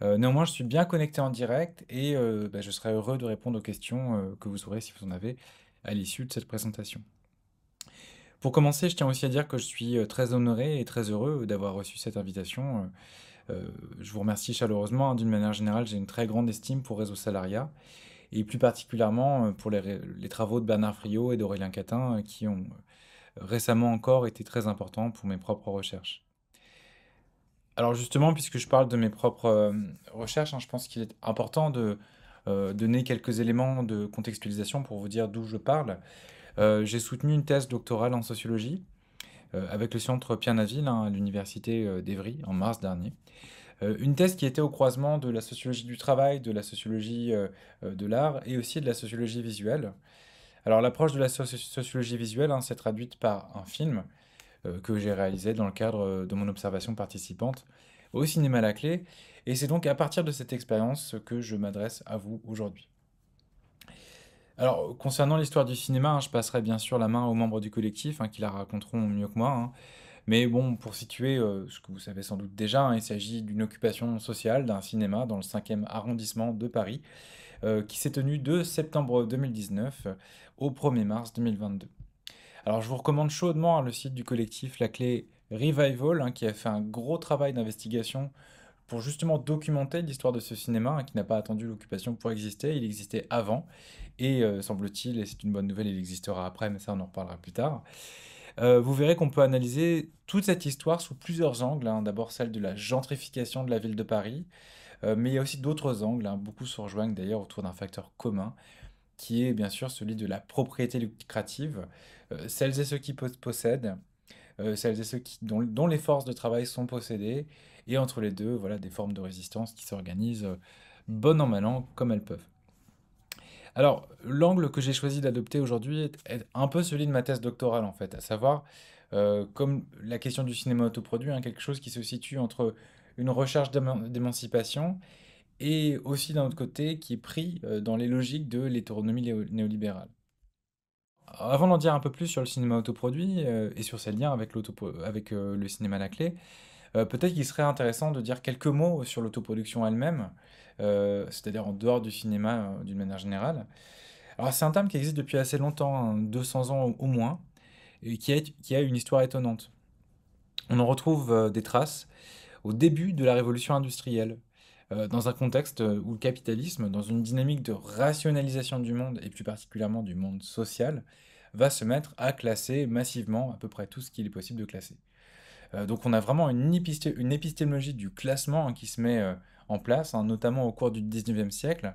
néanmoins, je suis bien connecté en direct et bah, je serai heureux de répondre aux questions que vous aurez si vous en avez à l'issue de cette présentation. Pour commencer, je tiens aussi à dire que je suis très honoré et très heureux d'avoir reçu cette invitation. je vous remercie chaleureusement. Hein. D'une manière générale, j'ai une très grande estime pour Réseau Salariat et plus particulièrement euh, pour les, travaux de Bernard Friot et d'Aurélien Catin, euh, qui ont euh, récemment encore été très importants pour mes propres recherches. Alors justement, puisque je parle de mes propres recherches, hein, je pense qu'il est important de donner quelques éléments de contextualisation pour vous dire d'où je parle. J'ai soutenu une thèse doctorale en sociologie avec le centre Pierre Naville hein, à l'université d'Evry en mars dernier. Euh, une thèse qui était au croisement de la sociologie du travail, de la sociologie euh, euh, de l'art et aussi de la sociologie visuelle. Alors l'approche de la sociologie visuelle hein, s'est traduite par un film que j'ai réalisé dans le cadre de mon observation participante au cinéma La Clé, et c'est donc à partir de cette expérience que je m'adresse à vous aujourd'hui. Alors concernant l'histoire du cinéma, hein, je passerai bien sûr la main aux membres du collectif hein, qui la raconteront mieux que moi. Mais bon, pour situer euh, ce que vous savez sans doute déjà, hein, il s'agit d'une occupation sociale d'un cinéma dans le 5e arrondissement de Paris, euh, qui s'est tenue de septembre 2019 au 1er mars 2022. Alors je vous recommande chaudement hein, le site du collectif La Clé Revival, hein, qui a fait un gros travail d'investigation pour justement documenter l'histoire de ce cinéma qui n'a pas attendu l'occupation pour exister. Il existait avant et euh, semble-t-il, et c'est une bonne nouvelle, il existera après, mais ça on en reparlera plus tard. Euh, vous verrez qu'on peut analyser toute cette histoire sous plusieurs angles. Hein. D'abord celle de la gentrification de la ville de Paris, euh, mais il y a aussi d'autres angles, hein. beaucoup se rejoignent d'ailleurs autour d'un facteur commun, qui est bien sûr celui de la propriété lucrative. Euh, celles et ceux qui possèdent, celles et ceux dont, les forces de travail sont possédées, et entre les deux, voilà des formes de résistance qui s'organisent bon en mal comme elles peuvent. Alors, l'angle que j'ai choisi d'adopter aujourd'hui est, un peu celui de ma thèse doctorale, en fait, à savoir, euh, comme la question du cinéma autoproduit, hein, quelque chose qui se situe entre une recherche d'émancipation et aussi, d'un autre côté, qui est pris euh, dans les logiques de l'hétéronomie néolibérale. Avant d'en dire un peu plus sur le cinéma autoproduit euh, et sur ses liens avec, avec le cinéma à la clé, peut-être qu'il serait intéressant de dire quelques mots sur l'autoproduction elle-même, euh, c'est-à-dire en dehors du cinéma euh, d'une manière générale. Alors c'est un terme qui existe depuis assez longtemps, 200 hein, ans au moins, et qui a, une histoire étonnante. On en retrouve euh, des traces au début de la révolution industrielle, dans un contexte où le capitalisme, dans une dynamique de rationalisation du monde, et plus particulièrement du monde social, va se mettre à classer massivement à peu près tout ce qu'il est possible de classer. donc on a vraiment une, épistémologie du classement hein, qui se met place, hein, notamment au cours du 19e siècle.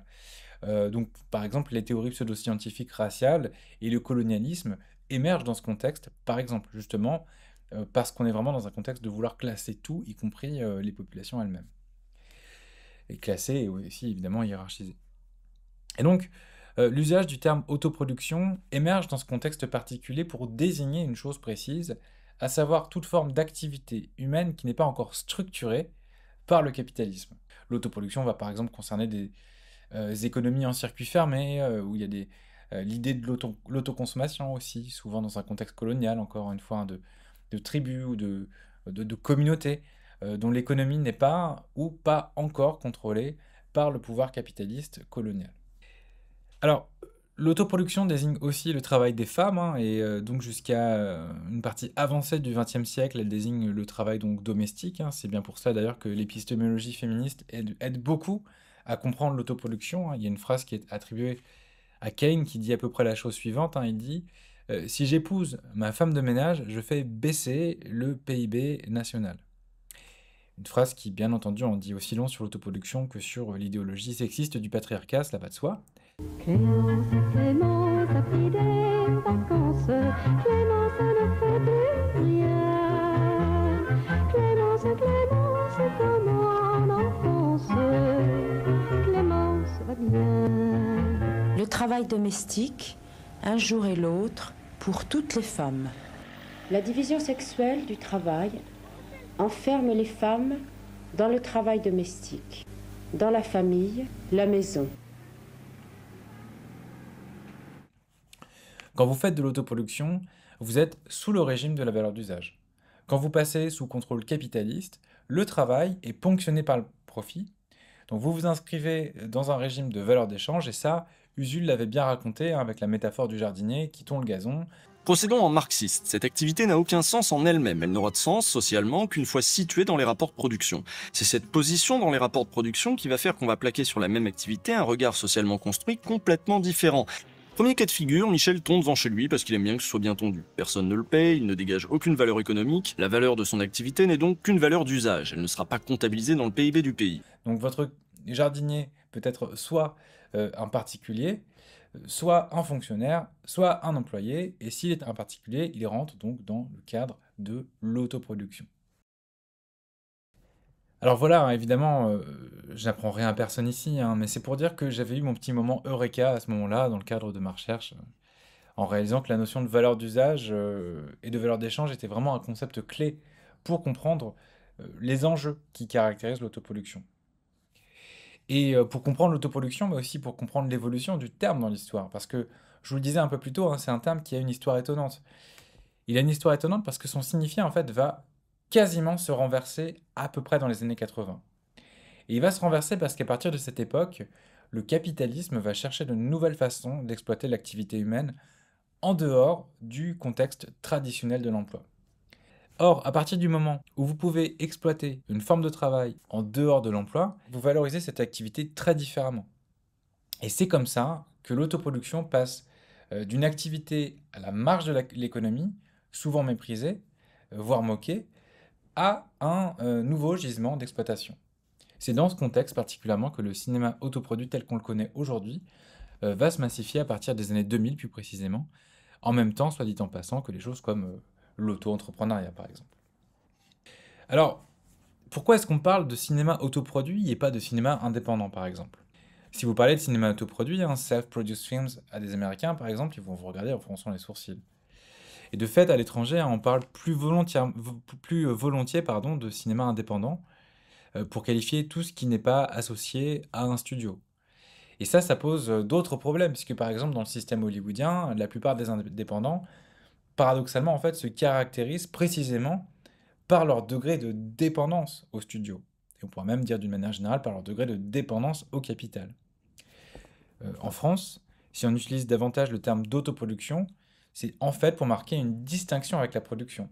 Euh, donc, par exemple, les théories pseudo-scientifiques raciales et le colonialisme émergent dans ce contexte, par exemple, justement, euh, parce qu'on est vraiment dans un contexte de vouloir classer tout, y compris euh, les populations elles-mêmes. Et classer et aussi, évidemment, hiérarchiser. Et donc, l'usage du terme autoproduction émerge dans ce contexte particulier pour désigner une chose précise, à savoir toute forme d'activité humaine qui n'est pas encore structurée par le capitalisme. L'autoproduction va par exemple concerner des euh, économies en circuit fermé, euh, où il y a des, euh, l'idée de l'autoconsommation aussi, souvent dans un contexte colonial, encore une fois, hein, de, tribus ou de, de communautés dont l'économie n'est pas ou pas encore contrôlée par le pouvoir capitaliste colonial. Alors, L'autoproduction désigne aussi le travail des femmes, hein, et euh, donc jusqu'à euh, une partie avancée du XXe siècle, elle désigne le travail donc domestique. Hein. C'est bien pour ça d'ailleurs que l'épistémologie féministe aide, beaucoup à comprendre l'autoproduction. Hein. Il y a une phrase qui est attribuée à Kane qui dit à peu près la chose suivante. il dit euh, Si j'épouse ma femme de ménage, je fais baisser le PIB national. Une phrase qui, bien entendu, en dit aussi long sur l'autoproduction que sur l'idéologie sexiste du patriarcat, cela va de soi. Clémence, Clémence Clémence ne fait plus Clémence, Clémence en Clémence va bien. Le travail domestique, un jour et l'autre, pour toutes les femmes. La division sexuelle du travail enferme les femmes dans le travail domestique, dans la famille, la maison. Quand vous faites de l'autoproduction, vous êtes sous le régime de la valeur d'usage. Quand vous passez sous contrôle capitaliste, le travail est ponctionné par le profit. Donc vous vous inscrivez dans un régime de valeur d'échange et ça, Usul l'avait bien raconté hein, avec la métaphore du jardinier qui tond le gazon. Procédons en marxiste, cette activité n'a aucun sens en elle-même, elle n'aura de sens socialement qu'une fois située dans les rapports de production. C'est cette position dans les rapports de production qui va faire qu'on va plaquer sur la même activité un regard socialement construit complètement différent. Premier cas de figure, Michel tombe devant chez lui parce qu'il aime bien que ce soit bien tondu. Personne ne le paye, il ne dégage aucune valeur économique, la valeur de son activité n'est donc qu'une valeur d'usage, elle ne sera pas comptabilisée dans le PIB du pays. Donc votre jardinier peut être soit euh, un particulier, soit un fonctionnaire, soit un employé, et s'il est un particulier, il rentre donc dans le cadre de l'autoproduction. Alors voilà, hein, évidemment, je euh, j'apprends rien à personne ici, hein, mais c'est pour dire que j'avais eu mon petit moment Eureka à ce moment-là, dans le cadre de ma recherche, en réalisant que la notion de valeur d'usage euh, et de valeur d'échange était vraiment un concept clé pour comprendre euh, les enjeux qui caractérisent l'autoproduction. Et pour comprendre l'autoproduction, mais aussi pour comprendre l'évolution du terme dans l'histoire, parce que je vous le disais un peu plus tôt, hein, c'est un terme qui a une histoire étonnante. Il a une histoire étonnante parce que son signifiant, en fait, va quasiment se renverser à peu près dans les années 80. Et il va se renverser parce qu'à partir de cette époque, le capitalisme va chercher de nouvelles façons d'exploiter l'activité humaine en dehors du contexte traditionnel de l'emploi. Or, à partir du moment où vous pouvez exploiter une forme de travail en dehors de l'emploi, vous valorisez cette activité très différemment. Et c'est comme ça que l'autoproduction passe euh, d'une activité à la marge de l'économie, souvent méprisée, euh, voire moquée, à un euh, nouveau gisement d'exploitation. C'est dans ce contexte particulièrement que le cinéma autoproduit tel qu'on le connaît aujourd'hui euh, va se massifier à partir des années 2000 plus précisément, en même temps, soit dit en passant, que les choses comme euh, l'auto-entrepreneuriat par exemple. Alors, pourquoi est-ce qu'on parle de cinéma autoproduit et pas de cinéma indépendant par exemple Si vous parlez de cinéma autoproduit, un hein, self-produced films à des Américains par exemple, ils vont vous regarder en fronçant les sourcils. Et de fait, à l'étranger, on parle plus, volontiers, plus euh, volontiers pardon, de cinéma indépendant euh, pour qualifier tout ce qui n'est pas associé à un studio. Et ça, ça pose euh, d'autres problèmes, puisque par exemple, dans le système hollywoodien, la plupart des indépendants, paradoxalement, en fait, se caractérisent précisément par leur degré de dépendance au studio. Et on pourrait même dire d'une manière générale par leur degré de dépendance au capital. en France, si on utilise davantage le terme d'autoproduction, c'est en fait pour marquer une distinction avec la production.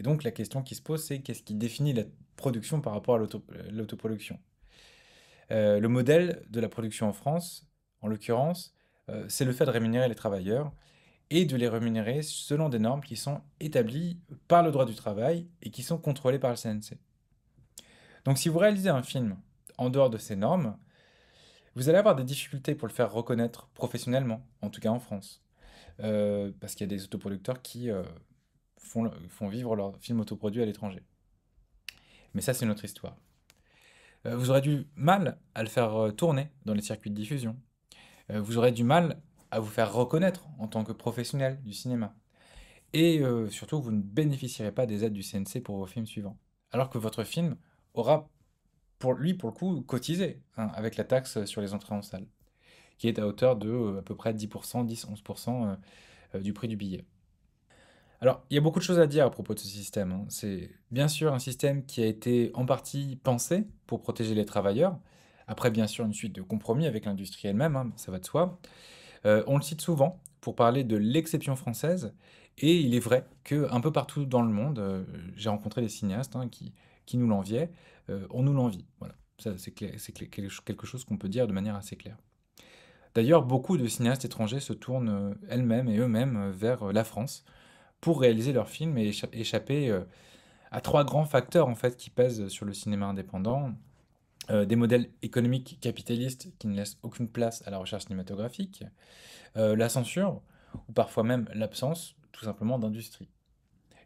Et donc la question qui se pose, c'est qu'est-ce qui définit la production par rapport à euh, l'autoproduction euh, Le modèle de la production en France, en l'occurrence, euh, c'est le fait de rémunérer les travailleurs et de les rémunérer selon des normes qui sont établies par le droit du travail et qui sont contrôlées par le CNC. Donc si vous réalisez un film en dehors de ces normes, vous allez avoir des difficultés pour le faire reconnaître professionnellement, en tout cas en France. Euh, parce qu'il y a des autoproducteurs qui euh, font, vivre leurs films autoproduits à l'étranger. Mais ça, c'est une autre histoire. Euh, vous aurez du mal à le faire tourner dans les circuits de diffusion. vous aurez du mal à vous faire reconnaître en tant que professionnel du cinéma. Et surtout, vous ne bénéficierez pas des aides du CNC pour vos films suivants. Alors que votre film aura, pour lui, pour le coup, cotisé hein, avec la taxe sur les entrées en salle qui est à hauteur de euh, à peu près 10%, 10-11% euh, euh, du prix du billet. Alors, il y a beaucoup de choses à dire à propos de ce système. Hein. C'est bien sûr un système qui a été en partie pensé pour protéger les travailleurs, après bien sûr une suite de compromis avec l'industrie elle-même, hein, ça va de soi. on le cite souvent pour parler de l'exception française, et il est vrai que un peu partout dans le monde, j'ai rencontré des cinéastes hein, qui, qui nous l'enviaient, on nous l'envie. Voilà, ça c'est quelque chose qu'on peut dire de manière assez claire. D'ailleurs, beaucoup de cinéastes étrangers se tournent euh, elles-mêmes et eux-mêmes euh, vers euh, la France pour réaliser leurs films et échapper à trois grands facteurs en fait qui pèsent sur le cinéma indépendant. des modèles économiques capitalistes qui ne laissent aucune place à la recherche cinématographique, la censure, ou parfois même l'absence tout simplement d'industrie.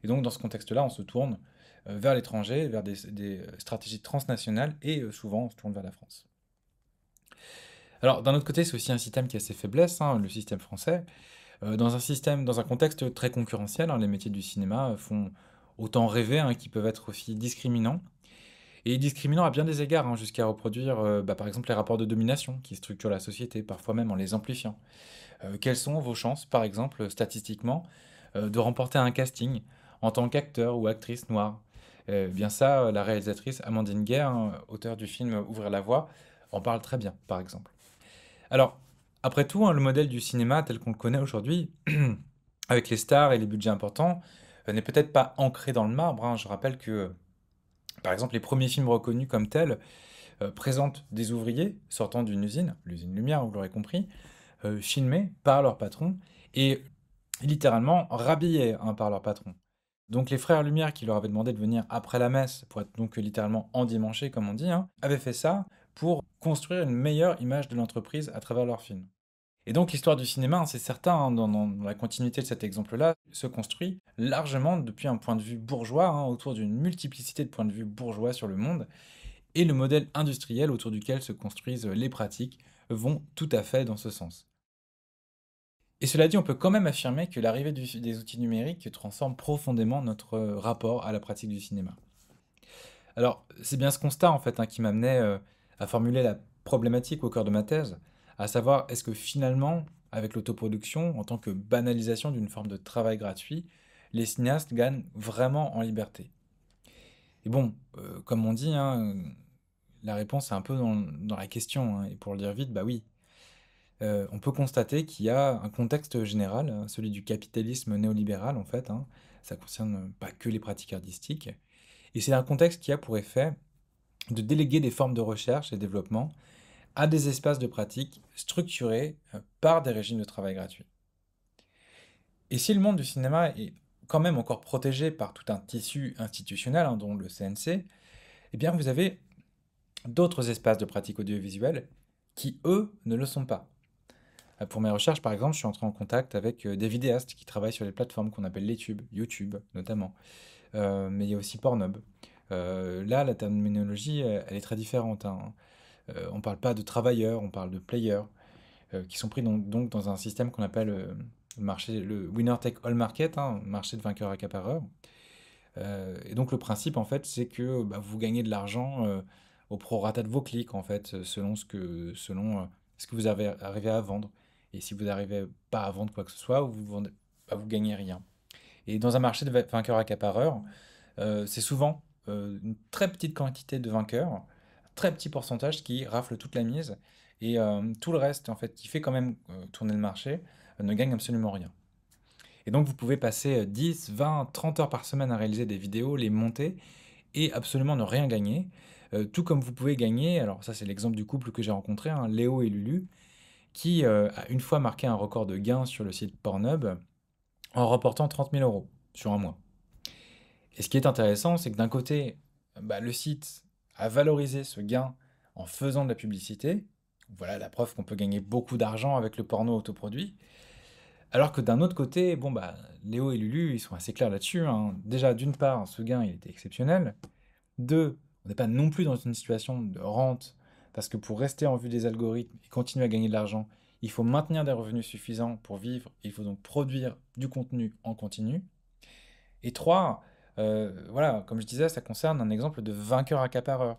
Et donc dans ce contexte-là, on se tourne vers l'étranger, vers des stratégies transnationales, et souvent on se tourne vers la France. Alors, d'un autre côté, c'est aussi un système qui a ses faiblesses, hein, le système français. Euh, dans un système, dans un contexte très concurrentiel, hein, les métiers du cinéma font autant rêver qui hein, qu'ils peuvent être aussi discriminants. Et discriminants à bien des égards, jusqu'à reproduire, euh, bah, par exemple, les rapports de domination qui structurent la société, parfois même en les amplifiant. Euh, quelles sont vos chances, par exemple, statistiquement, de remporter un casting en tant qu'acteur ou actrice noire eh bien ça, la réalisatrice Amandine Guerre, auteure du film Ouvrir la voie, en parle très bien, par exemple. Alors, après tout, hein, le modèle du cinéma tel qu'on le connaît aujourd'hui, *clears throat* avec les stars et les budgets importants, euh, n'est peut-être pas ancré dans le marbre. Hein. Je rappelle que, par exemple, les premiers films reconnus comme tels euh, présentent des ouvriers sortant d'une usine, l'usine Lumière, vous l'aurez compris, euh, filmés par leur patron et littéralement rhabillés hein, par leur patron. Donc les frères Lumière qui leur avaient demandé de venir après la messe pour être donc littéralement endimanchés comme on dit, avaient fait ça pour construire une meilleure image de l'entreprise à travers leur film. Et donc l'histoire du cinéma, hein, c'est certain, hein, dans, la continuité de cet exemple-là, se construit largement depuis un point de vue bourgeois, hein, autour d'une multiplicité de points de vue bourgeois sur le monde, et le modèle industriel autour duquel se construisent les pratiques vont tout à fait dans ce sens. Et cela dit, on peut quand même affirmer que l'arrivée des outils numériques transforme profondément notre euh, rapport à la pratique du cinéma. Alors, c'est bien ce constat en fait qui m'amenait euh, à formuler la problématique au cœur de ma thèse, à savoir est-ce que finalement, avec l'autoproduction, en tant que banalisation d'une forme de travail gratuit, les cinéastes gagnent vraiment en liberté Et bon, euh, comme on dit, hein, la réponse est un peu dans, la question, hein, et pour le dire vite, bah oui. Euh, on peut constater qu'il y a un contexte général, hein, celui du capitalisme néolibéral en fait, ça concerne pas que les pratiques artistiques, et c'est un contexte qui a pour effet de déléguer des formes de recherche et développement à des espaces de pratique structurés euh, par des régimes de travail gratuits. Et si le monde du cinéma est quand même encore protégé par tout un tissu institutionnel, hein, dont le CNC, eh bien vous avez d'autres espaces de pratique audiovisuelle qui, eux, ne le sont pas. Euh, pour mes recherches, par exemple, je suis entré en contact avec euh, des vidéastes qui travaillent sur les plateformes qu'on appelle les tubes, YouTube notamment, mais il y a aussi Pornhub. Euh, là, la terminologie, euh, elle est très différente. Hein. Euh, on ne parle pas de travailleurs, on parle de players, qui sont pris dans, donc dans un système qu'on appelle le, marché, le winner take all market, hein, marché de vainqueur accapareurs Euh, et donc le principe en fait, c'est que bah, vous gagnez de l'argent au au prorata de vos clics en fait, selon ce que selon ce que vous avez arrivé à vendre. Et si vous n'arrivez pas à vendre quoi que ce soit, vous ne bah, vous gagnez rien. Et dans un marché de vainqueur accapareur, c'est souvent euh, une très petite quantité de vainqueurs, très petit pourcentage qui rafle toute la mise et euh, tout le reste en fait qui fait quand même euh, tourner le marché ne gagne absolument rien. Et donc vous pouvez passer 10, 20, 30 heures par semaine à réaliser des vidéos, les monter et absolument ne rien gagner. tout comme vous pouvez gagner, alors ça c'est l'exemple du couple que j'ai rencontré, hein, Léo et Lulu, qui a une fois marqué un record de gains sur le site Pornhub en remportant 30 000 euros sur un mois. Et ce qui est intéressant, c'est que d'un côté, bah, le site a valorisé ce gain en faisant de la publicité. Voilà la preuve qu'on peut gagner beaucoup d'argent avec le porno autoproduit. Alors que d'un autre côté, bon bah, Léo et Lulu, ils sont assez clairs là-dessus. Hein. Déjà, d'une part, ce gain, il était exceptionnel. Deux, on n'est pas non plus dans une situation de rente, parce que pour rester en vue des algorithmes et continuer à gagner de l'argent, il faut maintenir des revenus suffisants pour vivre, il faut donc produire du contenu en continu. Et trois, euh, voilà, comme je disais, ça concerne un exemple de vainqueur accapareur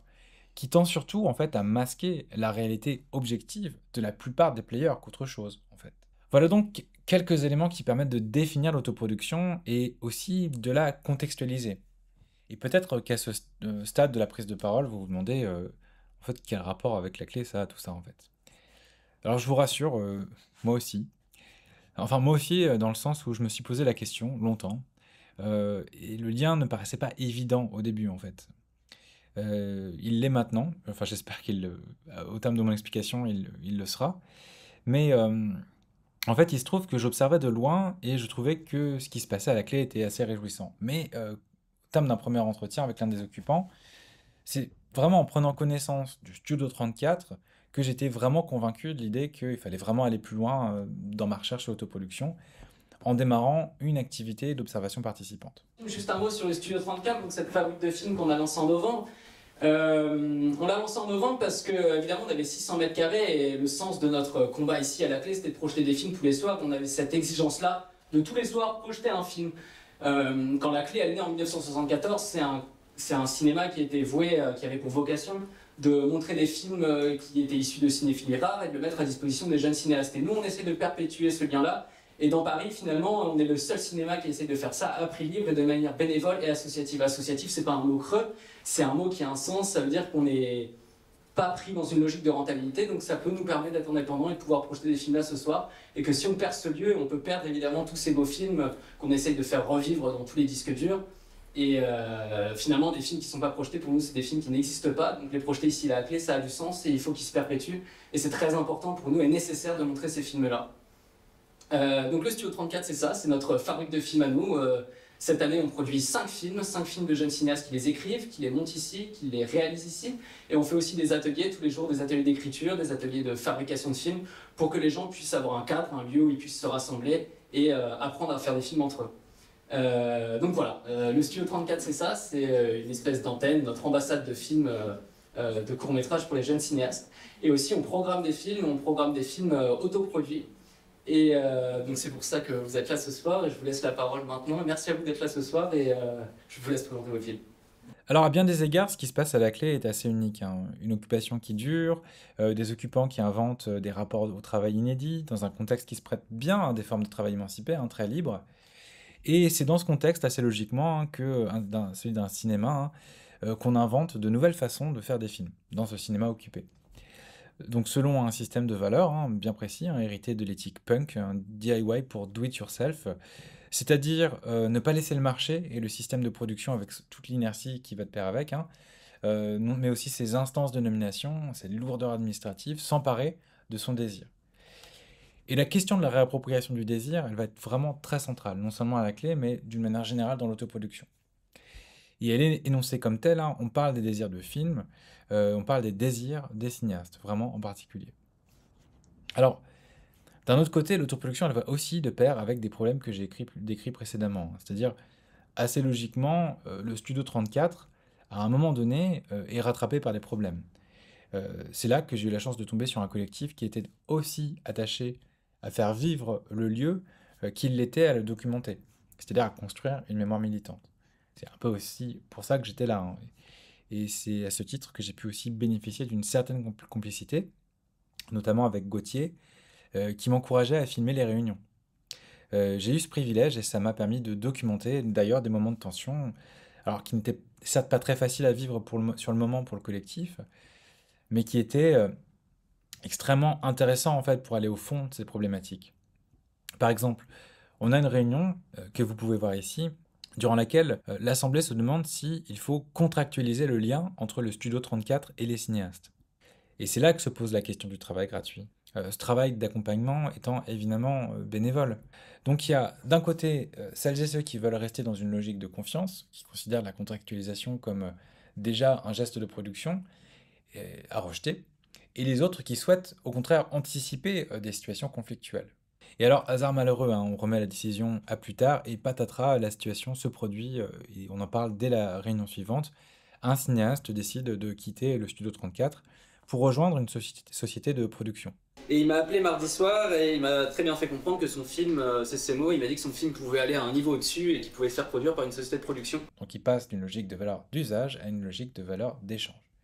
qui tend surtout en fait à masquer la réalité objective de la plupart des players qu'autre chose en fait. Voilà donc quelques éléments qui permettent de définir l'autoproduction et aussi de la contextualiser. Et peut-être qu'à ce euh, stade de la prise de parole, vous vous demandez euh, en fait quel rapport avec la clé ça a tout ça en fait. Alors je vous rassure, moi aussi. Enfin moi aussi dans le sens où je me suis posé la question longtemps euh, et le lien ne paraissait pas évident au début, en fait. Euh, il l'est maintenant, enfin j'espère qu'il, euh, au terme de mon explication, il, le sera. Mais en fait, il se trouve que j'observais de loin et je trouvais que ce qui se passait à la clé était assez réjouissant. Mais au terme d'un premier entretien avec l'un des occupants, c'est vraiment en prenant connaissance du Studio 34 que j'étais vraiment convaincu de l'idée qu'il fallait vraiment aller plus loin dans ma recherche et l'autoproduction en démarrant une activité d'observation participante. Juste un mot sur le Studio 34, donc cette fabrique de films qu'on a lancée en novembre. Euh, on l'a lancé en novembre parce que, évidemment, on avait 600 mètres carrés et le sens de notre combat ici à la clé, c'était de projeter des films tous les soirs. On avait cette exigence-là de tous les soirs projeter un film. Euh, quand la clé est née en 1974, c'est un, cinéma qui était voué, euh, qui avait pour vocation de montrer des films qui étaient issus de cinéphiles rares et de le mettre à disposition des jeunes cinéastes. Et nous, on essaie de perpétuer ce lien-là et dans Paris, finalement, on est le seul cinéma qui essaie de faire ça à prix libre et de manière bénévole et associative. Associatif, c'est pas un mot creux, c'est un mot qui a un sens. Ça veut dire qu'on n'est pas pris dans une logique de rentabilité, donc ça peut nous permettre d'être indépendants et de pouvoir projeter des films là ce soir. Et que si on perd ce lieu, on peut perdre évidemment tous ces beaux films qu'on essaye de faire revivre dans tous les disques durs. Et euh, finalement, des films qui ne sont pas projetés, pour nous, c'est des films qui n'existent pas. Donc les projeter ici, la clé, ça a du sens et il faut qu'ils se perpétuent. Et c'est très important pour nous et nécessaire de montrer ces films-là. Euh, donc le Studio 34, c'est ça, c'est notre fabrique de films à nous. Euh, cette année, on produit cinq films, cinq films de jeunes cinéastes qui les écrivent, qui les montent ici, qui les réalisent ici. Et on fait aussi des ateliers tous les jours, des ateliers d'écriture, des ateliers de fabrication de films, pour que les gens puissent avoir un cadre, un lieu où ils puissent se rassembler et euh, apprendre à faire des films entre eux. donc voilà, le Studio 34, c'est ça, c'est une espèce d'antenne, notre ambassade de films de courts métrages pour les jeunes cinéastes. Et aussi, on programme des films, on programme des films autoproduits et euh, donc c'est pour ça que vous êtes là ce soir et je vous laisse la parole maintenant. Merci à vous d'être là ce soir et euh, je vous laisse présenter vos films. Alors à bien des égards, ce qui se passe à la clé est assez unique. Hein. Une occupation qui dure, euh, des occupants qui inventent des rapports au travail inédits, dans un contexte qui se prête bien à des formes de travail émancipé, hein, très libre. Et c'est dans ce contexte, assez logiquement, hein, celui d'un cinéma, qu'on invente de nouvelles façons de faire des films, dans ce cinéma occupé. Donc selon un système de valeurs hein, bien précis, hein, hérité de l'éthique punk, un DIY pour do it yourself, c'est-à-dire euh, ne pas laisser le marché et le système de production avec toute l'inertie qui va de pair avec, hein, euh, mais aussi ses instances de nomination, ses lourdeurs administratives, s'emparer de son désir. Et la question de la réappropriation du désir, elle va être vraiment très centrale, non seulement à la clé, mais d'une manière générale dans l'autoproduction. Et elle est énoncée comme telle, hein. on parle des désirs de film, euh, on parle des désirs des cinéastes, vraiment en particulier. Alors, d'un autre côté, l'autoproduction, elle va aussi de pair avec des problèmes que j'ai décrits précédemment. Hein. C'est-à-dire, assez logiquement, euh, le Studio 34, à un moment donné, euh, est rattrapé par des problèmes. C'est là que j'ai eu la chance de tomber sur un collectif qui était aussi attaché à faire vivre le lieu qu'il l'était à le documenter, c'est-à-dire à construire une mémoire militante. C'est un peu aussi pour ça que j'étais là. Hein. Et c'est à ce titre que j'ai pu aussi bénéficier d'une certaine complicité, notamment avec Gauthier, euh, qui m'encourageait à filmer les réunions. Euh, j'ai eu ce privilège et ça m'a permis de documenter d'ailleurs des moments de tension, alors qui n'étaient certes pas très faciles à vivre sur le moment pour le collectif, mais qui étaient euh, extrêmement intéressants en fait pour aller au fond de ces problématiques. Par exemple, on a une réunion que vous pouvez voir ici durant laquelle euh, l'Assemblée se demande s'il il faut contractualiser le lien entre le Studio 34 et les cinéastes. Et c'est là que se pose la question du travail gratuit. Euh, ce travail d'accompagnement étant évidemment euh, bénévole. Donc il y a d'un côté celles et ceux qui veulent rester dans une logique de confiance, qui considèrent la contractualisation comme déjà un geste de production à rejeter, et les autres qui souhaitent au contraire anticiper des situations conflictuelles. Et alors, hasard malheureux, hein, on remet la décision à plus tard et patatras, la situation se produit, euh, et on en parle dès la réunion suivante. Un cinéaste décide de quitter le Studio 34 pour rejoindre une société de production. Et il m'a appelé mardi soir et il m'a très bien fait comprendre que son film, c'est euh, ce mots, il m'a dit que son film pouvait aller à un niveau au-dessus et qu'il pouvait se faire produire par une société de production. Donc il passe d'une logique de valeur d'usage à une logique de valeur d'échange.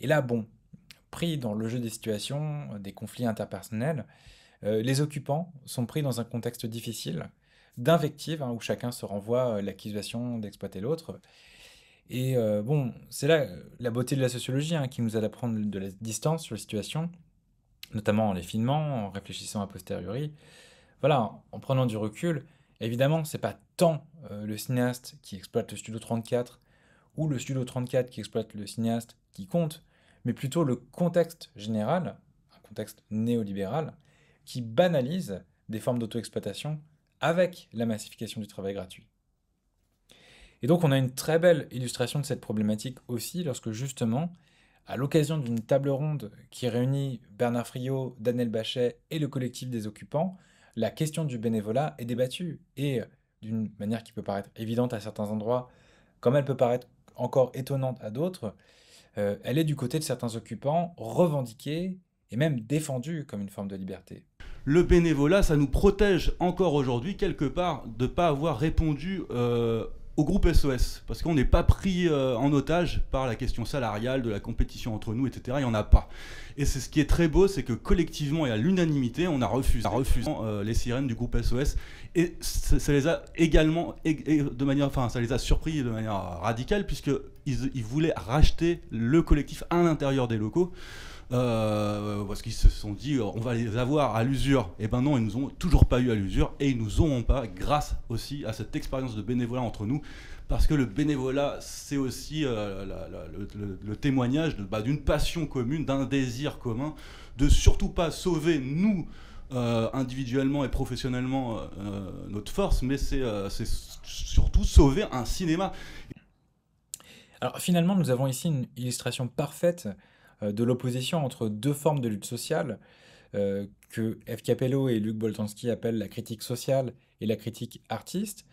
Et là, bon, pris dans le jeu des situations, euh, des conflits interpersonnels, euh, les occupants sont pris dans un contexte difficile d'invective, hein, où chacun se renvoie euh, l'accusation d'exploiter l'autre. Et euh, bon, c'est là la beauté de la sociologie hein, qui nous aide à prendre de la distance sur la situation, notamment en les filmant, en réfléchissant a posteriori. Voilà, en prenant du recul, évidemment, ce n'est pas tant le cinéaste qui exploite le Studio 34 ou le Studio 34 qui exploite le cinéaste qui compte, mais plutôt le contexte général, un contexte néolibéral, qui banalise des formes d'auto-exploitation avec la massification du travail gratuit. Et donc on a une très belle illustration de cette problématique aussi lorsque justement, à l'occasion d'une table ronde qui réunit Bernard Friot, Daniel Bachet et le collectif des occupants, la question du bénévolat est débattue et d'une manière qui peut paraître évidente à certains endroits, comme elle peut paraître encore étonnante à d'autres, euh, elle est du côté de certains occupants revendiqués et même défendu comme une forme de liberté. Le bénévolat, ça nous protège encore aujourd'hui quelque part de ne pas avoir répondu euh, au groupe SOS, parce qu'on n'est pas pris euh, en otage par la question salariale, de la compétition entre nous, etc. Il n'y en a pas. Et c'est ce qui est très beau, c'est que collectivement et à l'unanimité, on a refusé, euh, les sirènes du groupe SOS. Et ça, les a également, de manière, enfin, ça les a surpris de manière radicale, puisqu'ils ils voulaient racheter le collectif à l'intérieur des locaux euh, parce qu'ils se sont dit euh, on va les avoir à l'usure. Et ben non, ils nous ont toujours pas eu à l'usure et ils nous auront pas grâce aussi à cette expérience de bénévolat entre nous. Parce que le bénévolat, c'est aussi euh, le, témoignage bah, d'une passion commune, d'un désir commun, de surtout pas sauver nous. Euh, individuellement et professionnellement notre force, mais c'est surtout sauver un cinéma. Alors finalement, nous avons ici une illustration parfaite euh, de l'opposition entre deux formes de lutte sociale euh, que F. Capello et Luc Boltanski appellent la critique sociale et la critique artiste.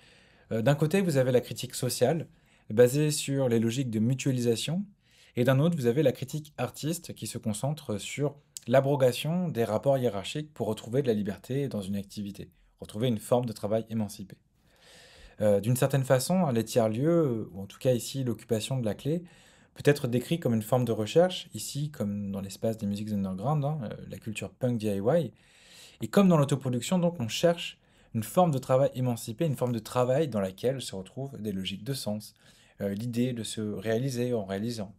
Euh, d'un côté, vous avez la critique sociale, basée sur les logiques de mutualisation, et d'un autre, vous avez la critique artiste qui se concentre sur l'abrogation des rapports hiérarchiques pour retrouver de la liberté dans une activité, retrouver une forme de travail émancipé. D'une certaine façon, hein, les tiers-lieux, ou en tout cas ici l'occupation de la clé, peut être décrit comme une forme de recherche, ici comme dans l'espace des musiques underground, hein, euh, la culture punk DIY. Et comme dans l'autoproduction, donc on cherche une forme de travail émancipé, une forme de travail dans laquelle se retrouvent des logiques de sens, euh, l'idée de se réaliser en réalisant.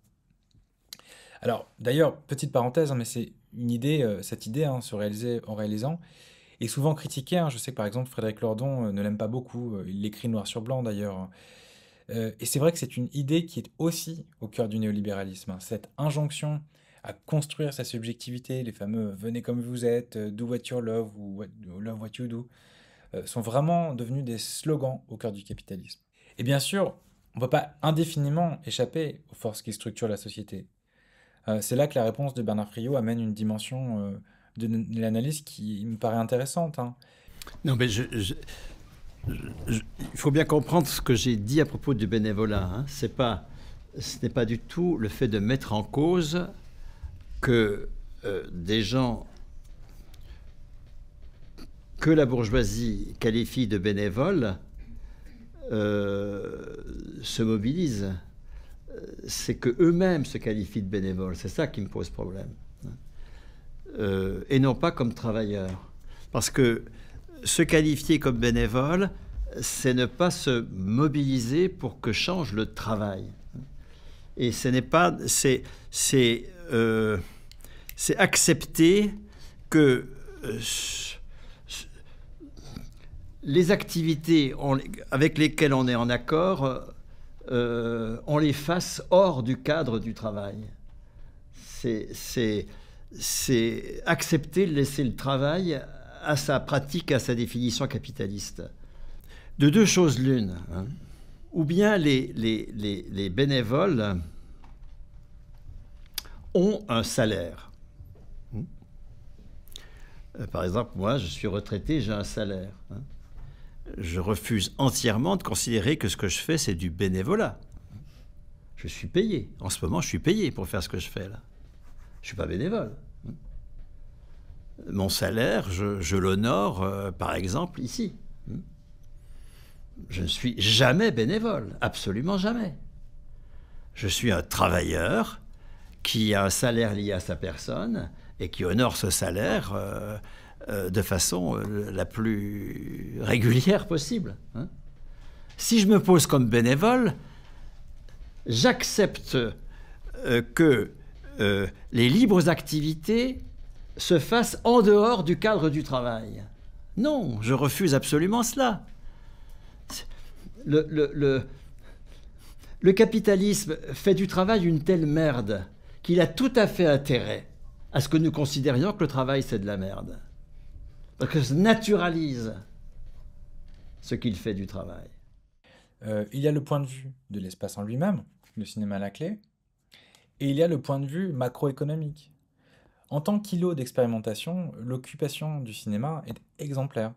Alors, d'ailleurs, petite parenthèse, hein, mais c'est une idée, euh, cette idée, hein, se réaliser en réalisant, est souvent critiquée. Je sais que par exemple, Frédéric Lordon ne l'aime pas beaucoup. Il l'écrit noir sur blanc d'ailleurs. Euh, et c'est vrai que c'est une idée qui est aussi au cœur du néolibéralisme, hein. cette injonction à construire sa subjectivité, les fameux venez comme vous êtes, do what you love ou love what you do, sont vraiment devenus des slogans au cœur du capitalisme. Et bien sûr, on ne peut pas indéfiniment échapper aux forces qui structurent la société. Euh, c'est là que la réponse de Bernard Friot amène une dimension euh, de l'analyse qui me paraît intéressante. Hein. Non, mais je, il faut bien comprendre ce que j'ai dit à propos du bénévolat. Hein. C'est pas, ce n'est pas du tout le fait de mettre en cause que euh, des gens que la bourgeoisie qualifie de bénévoles euh, se mobilisent. Euh, c'est que eux-mêmes se qualifient de bénévoles. C'est ça qui me pose problème. Hein. et non pas comme travailleurs. Parce que se qualifier comme bénévole, c'est ne pas se mobiliser pour que change le travail. Et ce n'est pas, c'est, c'est, euh, c'est accepter que euh, les activités avec lesquelles on est en accord, euh, on les fasse hors du cadre du travail. C'est, c'est, c'est accepter de laisser le travail à sa pratique, à sa définition capitaliste. De deux choses l'une. Hein. Ou bien les, bénévoles ont un salaire. Hmm. Euh, par exemple, moi, je suis retraité, j'ai un salaire. Hein. Je refuse entièrement de considérer que ce que je fais, c'est du bénévolat. Je suis payé. En ce moment, je suis payé pour faire ce que je fais là. Je ne suis pas bénévole mon salaire, je, l'honore, euh, par exemple, ici. Je ne suis jamais bénévole, absolument jamais. Je suis un travailleur qui a un salaire lié à sa personne et qui honore ce salaire euh, euh, de façon la plus régulière possible. Hein. si je me pose comme bénévole, j'accepte que les libres activités se fasse en dehors du cadre du travail. Non, je refuse absolument cela. Le, le, le, capitalisme fait du travail une telle merde qu'il a tout à fait intérêt à ce que nous considérions que le travail c'est de la merde. Parce que se naturalise ce qu'il fait du travail. Euh, il y a le point de vue de l'espace en lui-même, le cinéma à la clé, et il y a le point de vue macroéconomique. En tant qu'îlot d'expérimentation, l'occupation du cinéma est exemplaire.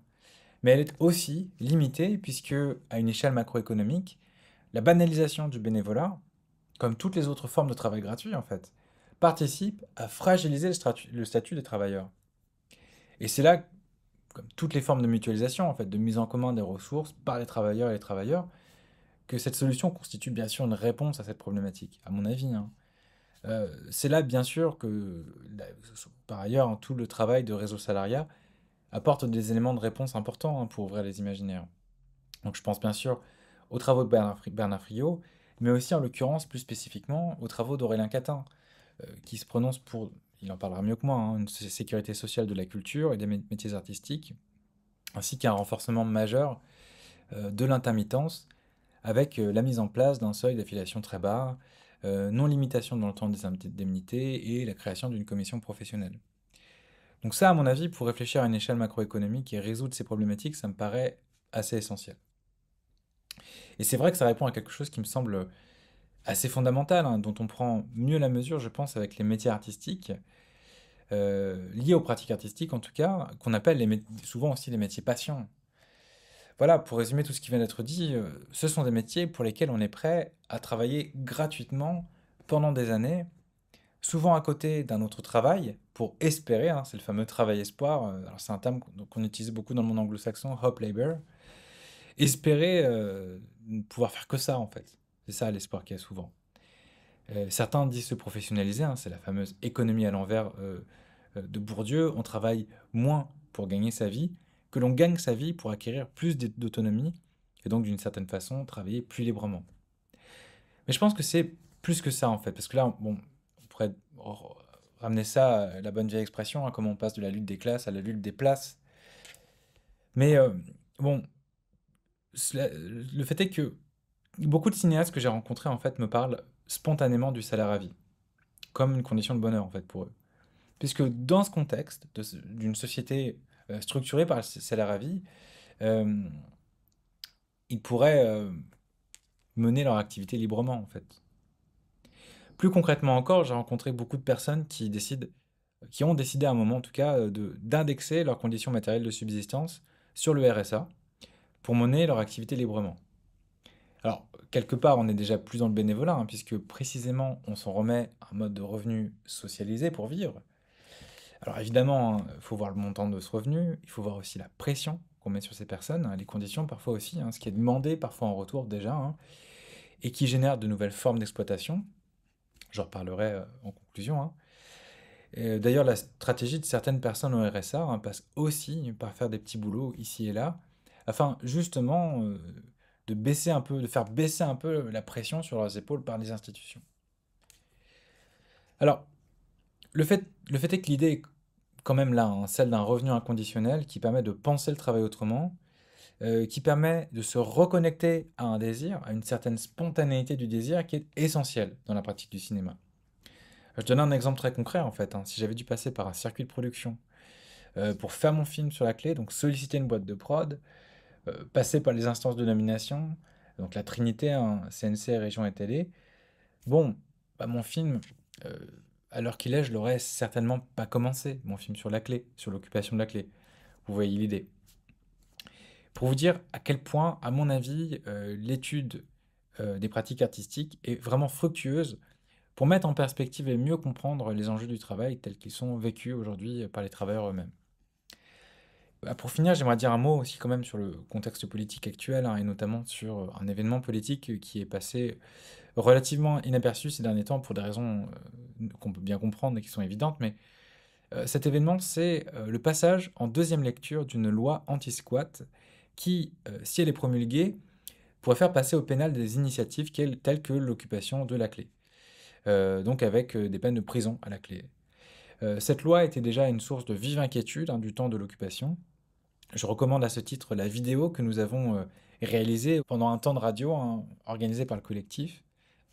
Mais elle est aussi limitée puisque, à une échelle macroéconomique, la banalisation du bénévolat, comme toutes les autres formes de travail gratuit en fait, participe à fragiliser le, statut des travailleurs. Et c'est là, comme toutes les formes de mutualisation en fait, de mise en commun des ressources par les travailleurs et les travailleurs, que cette solution constitue bien sûr une réponse à cette problématique, à mon avis. Hein. Euh, c'est là, bien sûr, que, par ailleurs, hein, tout le travail de réseau salariat apporte des éléments de réponse importants hein, pour ouvrir les imaginaires. Donc, je pense bien sûr aux travaux de Bernard, Friot, mais aussi, en l'occurrence, plus spécifiquement, aux travaux d'Aurélien Catin, euh, qui se prononce pour, il en parlera mieux que moi, hein, une sécurité sociale de la culture et des métiers artistiques, ainsi qu'un renforcement majeur euh, de l'intermittence avec la mise en place d'un seuil d'affiliation très bas, euh, non-limitation dans le temps des indemnités et la création d'une commission professionnelle. Donc ça, à mon avis, pour réfléchir à une échelle macroéconomique et résoudre ces problématiques, ça me paraît assez essentiel. Et c'est vrai que ça répond à quelque chose qui me semble assez fondamental, hein, dont on prend mieux la mesure, je pense, avec les métiers artistiques, euh, liés aux pratiques artistiques en tout cas, qu'on appelle souvent aussi les métiers patients voilà, pour résumer tout ce qui vient d'être dit, euh, ce sont des métiers pour lesquels on est prêt à travailler gratuitement pendant des années, souvent à côté d'un autre travail, pour espérer, hein, c'est le fameux travail espoir, euh, c'est un terme qu'on utilise beaucoup dans le monde anglo-saxon, hope labor, espérer euh, ne pouvoir faire que ça en fait. C'est ça l'espoir qu'il y a souvent. certains disent se professionnaliser, hein, c'est la fameuse économie à l'envers de Bourdieu, on travaille moins pour gagner sa vie que l'on gagne sa vie pour acquérir plus d'autonomie et donc d'une certaine façon travailler plus librement. Mais je pense que c'est plus que ça en fait, parce que là, bon, on pourrait ramener ça à la bonne vieille expression, à hein, comment on passe de la lutte des classes à la lutte des places. Mais euh, bon, le fait est que beaucoup de cinéastes que j'ai rencontrés en fait me parlent spontanément du salaire à vie, comme une condition de bonheur en fait pour eux. Puisque dans ce contexte d'une société euh, structurés par le salaire à vie, euh, ils pourraient euh, mener leur activité librement, en fait. Plus concrètement encore, j'ai rencontré beaucoup de personnes qui décident, qui ont décidé à un moment en tout cas d'indexer leurs conditions matérielles de subsistance sur le RSA pour mener leur activité librement. Alors, quelque part, on est déjà plus dans le bénévolat, hein, puisque précisément, on s'en remet à un mode de revenu socialisé pour vivre, alors évidemment, il hein, faut voir le montant de ce revenu, il faut voir aussi la pression qu'on met sur ces personnes, hein, les conditions parfois aussi, hein, ce qui est demandé parfois en retour déjà, et qui génère de nouvelles formes d'exploitation. J'en reparlerai euh, en conclusion. D'ailleurs, la stratégie de certaines personnes au RSA passe aussi par faire des petits boulots ici et là, afin justement euh, de baisser un peu, de faire baisser un peu la pression sur leurs épaules par les institutions. Alors, le fait, le fait est que l'idée quand même là, hein, celle d'un revenu inconditionnel qui permet de penser le travail autrement, euh, qui permet de se reconnecter à un désir, à une certaine spontanéité du désir qui est essentielle dans la pratique du cinéma. Je donne un exemple très concret en fait. Hein. si j'avais dû passer par un circuit de production euh, pour faire mon film sur la clé, donc solliciter une boîte de prod, euh, passer par les instances de nomination, donc la Trinité, CNC, hein, Région et Télé, bon, bah, mon film, alors qu'il est, je l'aurais certainement pas commencé, mon film sur la clé, sur l'occupation de la clé. Vous voyez l'idée. Pour vous dire à quel point, à mon avis, euh, l'étude euh, des pratiques artistiques est vraiment fructueuse pour mettre en perspective et mieux comprendre les enjeux du travail tels qu'ils sont vécus aujourd'hui par les travailleurs eux-mêmes. Bah, pour finir, j'aimerais dire un mot aussi quand même sur le contexte politique actuel, hein, et notamment sur euh, un événement politique qui est passé relativement inaperçu ces derniers temps pour des raisons euh, qu'on peut bien comprendre et qui sont évidentes, mais euh, cet événement, c'est euh, le passage en deuxième lecture d'une loi anti-squat qui, si elle est promulguée, pourrait faire passer au pénal des initiatives telles que l'occupation de la clé, donc avec des peines de prison à la clé. cette loi était déjà une source de vive inquiétude hein, du temps de l'occupation. Je recommande à ce titre la vidéo que nous avons réalisée pendant un temps de radio hein, organisé par le collectif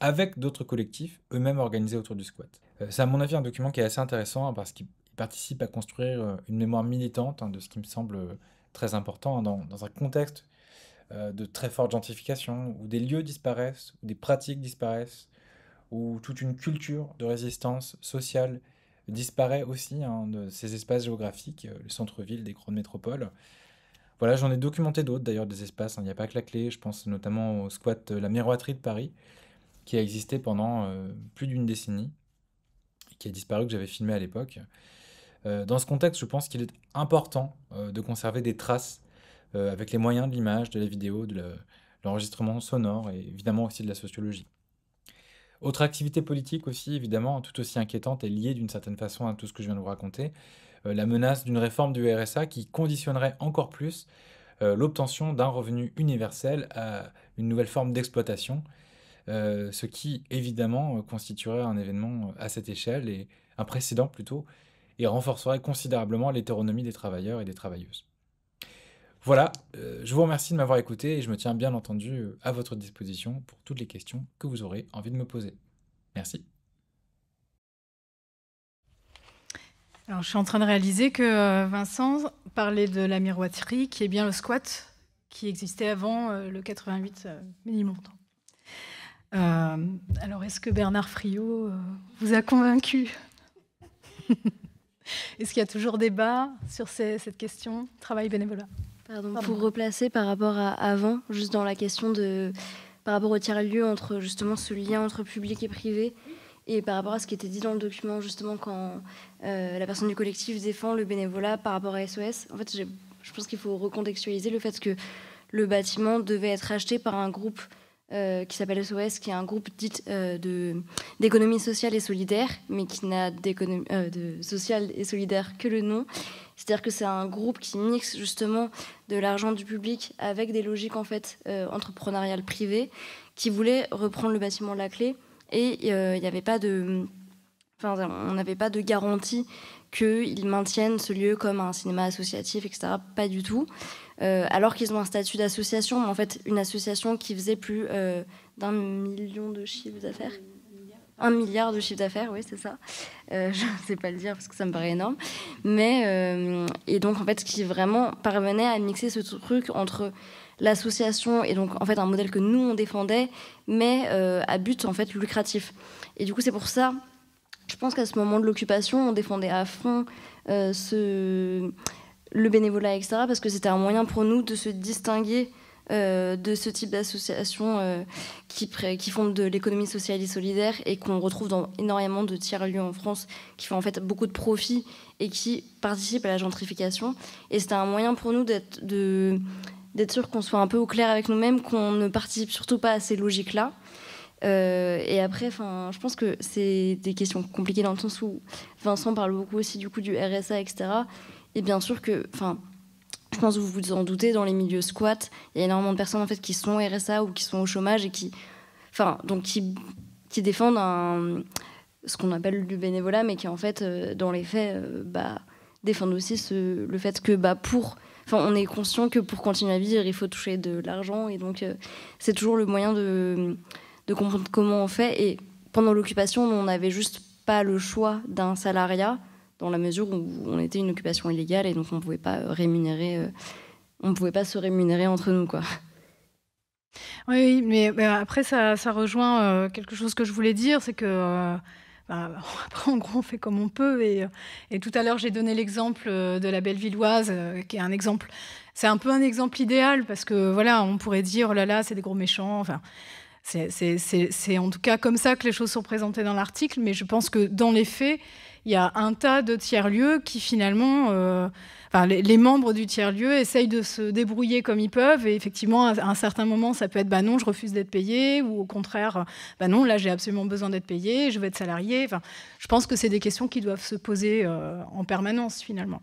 avec d'autres collectifs eux-mêmes organisés autour du squat. Euh, c'est à mon avis un document qui est assez intéressant hein, parce qu'il participe à construire euh, une mémoire militante hein, de ce qui me semble euh, très important hein, dans, un contexte de très forte gentrification où des lieux disparaissent, où des pratiques disparaissent, où toute une culture de résistance sociale disparaît aussi de ces espaces géographiques, le centre-ville des grandes métropoles. Voilà, j'en ai documenté d'autres d'ailleurs des espaces, il n'y a pas que la clé, je pense notamment au squat La Miroiterie de Paris, qui a existé pendant euh, plus d'une décennie, qui a disparu, que j'avais filmé à l'époque. Euh, dans ce contexte, je pense qu'il est important euh, de conserver des traces avec les moyens de l'image, de la vidéo, de l'enregistrement sonore et évidemment aussi de la sociologie. Autre activité politique aussi, évidemment, tout aussi inquiétante et liée d'une certaine façon à tout ce que je viens de vous raconter, la menace d'une réforme du RSA qui conditionnerait encore plus l'obtention d'un revenu universel à une nouvelle forme d'exploitation euh, ce qui évidemment euh, constituerait un événement euh, à cette échelle, et un précédent plutôt, et renforcerait considérablement l'hétéronomie des travailleurs et des travailleuses. Voilà, je vous remercie de m'avoir écouté et je me tiens bien entendu à votre disposition pour toutes les questions que vous aurez envie de me poser. Merci. Alors, je suis en train de réaliser que Vincent parlait de la miroiterie, qui est bien le squat qui existait avant le 88 minimum. Euh, alors, est-ce que Bernard Friot euh, vous a convaincu *laughs* Est-ce qu'il y a toujours débat sur cette question travail bénévolat Pardon, Pour replacer par rapport à avant, juste dans la question de par rapport au tiers-lieu entre justement ce lien entre public et privé et par rapport à ce qui était dit dans le document justement quand euh, la personne du collectif défend le bénévolat par rapport à SOS. En fait, je pense qu'il faut recontextualiser le fait que le bâtiment devait être acheté par un groupe euh, qui s'appelle SOS, qui est un groupe dit euh, d'économie sociale et solidaire, mais qui n'a d'économie euh, de sociale et solidaire que le nom. C'est-à-dire que c'est un groupe qui mixe justement de l'argent du public avec des logiques en fait entrepreneuriales privées, qui voulait reprendre le bâtiment de La Clé et il n'y avait pas de, enfin, on n'avait pas de garantie qu'ils maintiennent ce lieu comme un cinéma associatif, etc. Pas du tout. Euh, alors qu'ils ont un statut d'association, mais en fait une association qui faisait plus euh, d'un million de chiffres d'affaires un milliard de chiffres d'affaires, oui, c'est ça. Euh, *laughs* je ne sais pas le dire parce que ça me paraît énorme. Mais, et donc, en fait, qui vraiment parvenait à mixer ce truc entre l'association et donc, en fait, un modèle que nous, on défendait, mais à but, en fait, lucratif. Et du coup, c'est pour ça, je pense qu'à ce moment de l'occupation, on défendait à fond ce le bénévolat, etc., parce que c'était un moyen pour nous de se distinguer euh, de ce type d'associations euh, qui, qui, font de l'économie sociale et solidaire et qu'on retrouve dans énormément de tiers-lieux en France qui font en fait beaucoup de profits et qui participent à la gentrification. Et c'était un moyen pour nous d'être sûr qu'on soit un peu au clair avec nous-mêmes, qu'on ne participe surtout pas à ces logiques-là. Euh, et après, je pense que c'est des questions compliquées dans le sens où Vincent parle beaucoup aussi du coup du RSA, etc. Et bien sûr que, enfin, je pense que vous vous en doutez, dans les milieux squat, il y a énormément de personnes en fait qui sont RSA ou qui sont au chômage et qui, enfin, donc qui, défendent un, ce qu'on appelle du bénévolat, mais qui en fait, euh, dans les faits, euh, bah, défendent aussi ce, le fait que bah, pour Enfin, on est conscient que pour continuer à vivre, il faut toucher de l'argent. Et donc, euh, c'est toujours le moyen de, de, comprendre comment on fait. Et pendant l'occupation, on n'avait juste pas le choix d'un salariat dans la mesure où on était une occupation illégale et donc on ne pouvait pas rémunérer, euh, on pouvait pas se rémunérer entre nous, quoi. Oui, mais, après, ça, ça, rejoint euh, quelque chose que je voulais dire, c'est que euh, bah, *laughs* après, en gros, on fait comme on peut. Et, et tout à l'heure, j'ai donné l'exemple de la Bellevilloise, qui est un exemple. C'est un peu un exemple idéal parce que voilà, on pourrait dire oh là là, c'est des gros méchants. Enfin, c'est en tout cas comme ça que les choses sont présentées dans l'article, mais je pense que dans les faits, il y a un tas de tiers-lieux qui finalement, euh, les, membres du tiers-lieu essayent de se débrouiller comme ils peuvent. Et effectivement, à un certain moment, ça peut être bah non, je refuse d'être payé, ou au contraire, bah non, là j'ai absolument besoin d'être payé, je veux être salarié. Enfin, je pense que c'est des questions qui doivent se poser euh, en permanence finalement.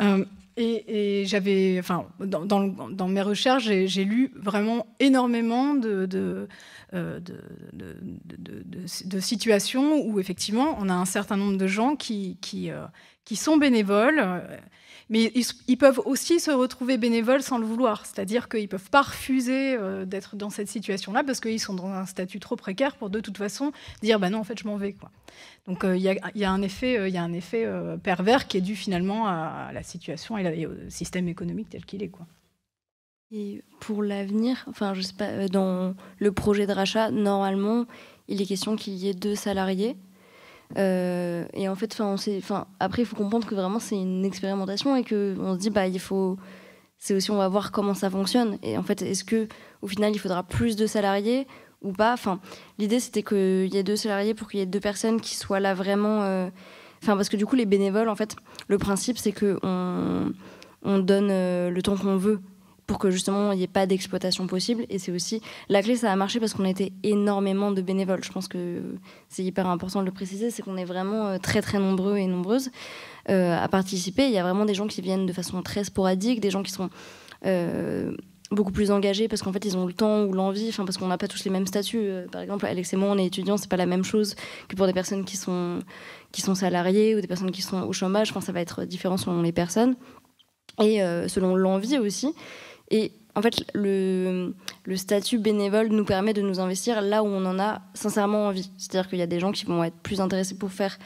Euh, et, j'avais, enfin, dans, mes recherches, j'ai lu vraiment énormément euh, de de, situations où effectivement, on a un certain nombre de gens qui, qui, euh, qui sont bénévoles mais ils, peuvent aussi se retrouver bénévoles sans le vouloir, c'est-à-dire qu'ils ne peuvent pas refuser euh, d'être dans cette situation-là parce qu'ils sont dans un statut trop précaire pour de toute façon dire bah non en fait je m'en vais quoi. Donc euh, il y, a un effet, euh, y a un effet pervers qui est dû finalement à, la situation et, au système économique tel qu'il est quoi. Et pour l'avenir, enfin je sais pas, dans le projet de rachat normalement il est question qu'il y ait deux salariés euh, et en fait, enfin on après, il faut comprendre que vraiment, c'est une expérimentation et qu'on se dit, bah, il faut. C'est aussi, on va voir comment ça fonctionne. Et en fait, est-ce que au final, il faudra plus de salariés ou pas enfin, L'idée, c'était qu'il y ait deux salariés pour qu'il y ait deux personnes qui soient là vraiment. Euh, enfin, parce que du coup, les bénévoles, en fait, le principe, c'est qu'on on donne euh, le temps qu'on veut pour que justement il n'y ait pas d'exploitation possible. Et c'est aussi la clé, ça a marché parce qu'on était énormément de bénévoles. Je pense que c'est hyper important de le préciser, c'est qu'on est vraiment euh, très très nombreux et nombreuses euh, à participer. Il y a vraiment des gens qui viennent de façon très sporadique, des gens qui sont euh, beaucoup plus engagés parce qu'en fait ils ont le temps ou l'envie, enfin parce qu'on n'a pas tous les mêmes statuts. Par exemple, Alex et moi on est étudiants, c'est pas la même chose que pour des personnes qui sont qui sont salariées ou des personnes qui sont au chômage. Enfin ça va être différent selon les personnes et selon l'envie aussi. Et en fait, le, statut bénévole nous permet de nous investir là où on en a sincèrement envie. C'est-à-dire qu'il y a des gens qui vont être plus intéressés pour faire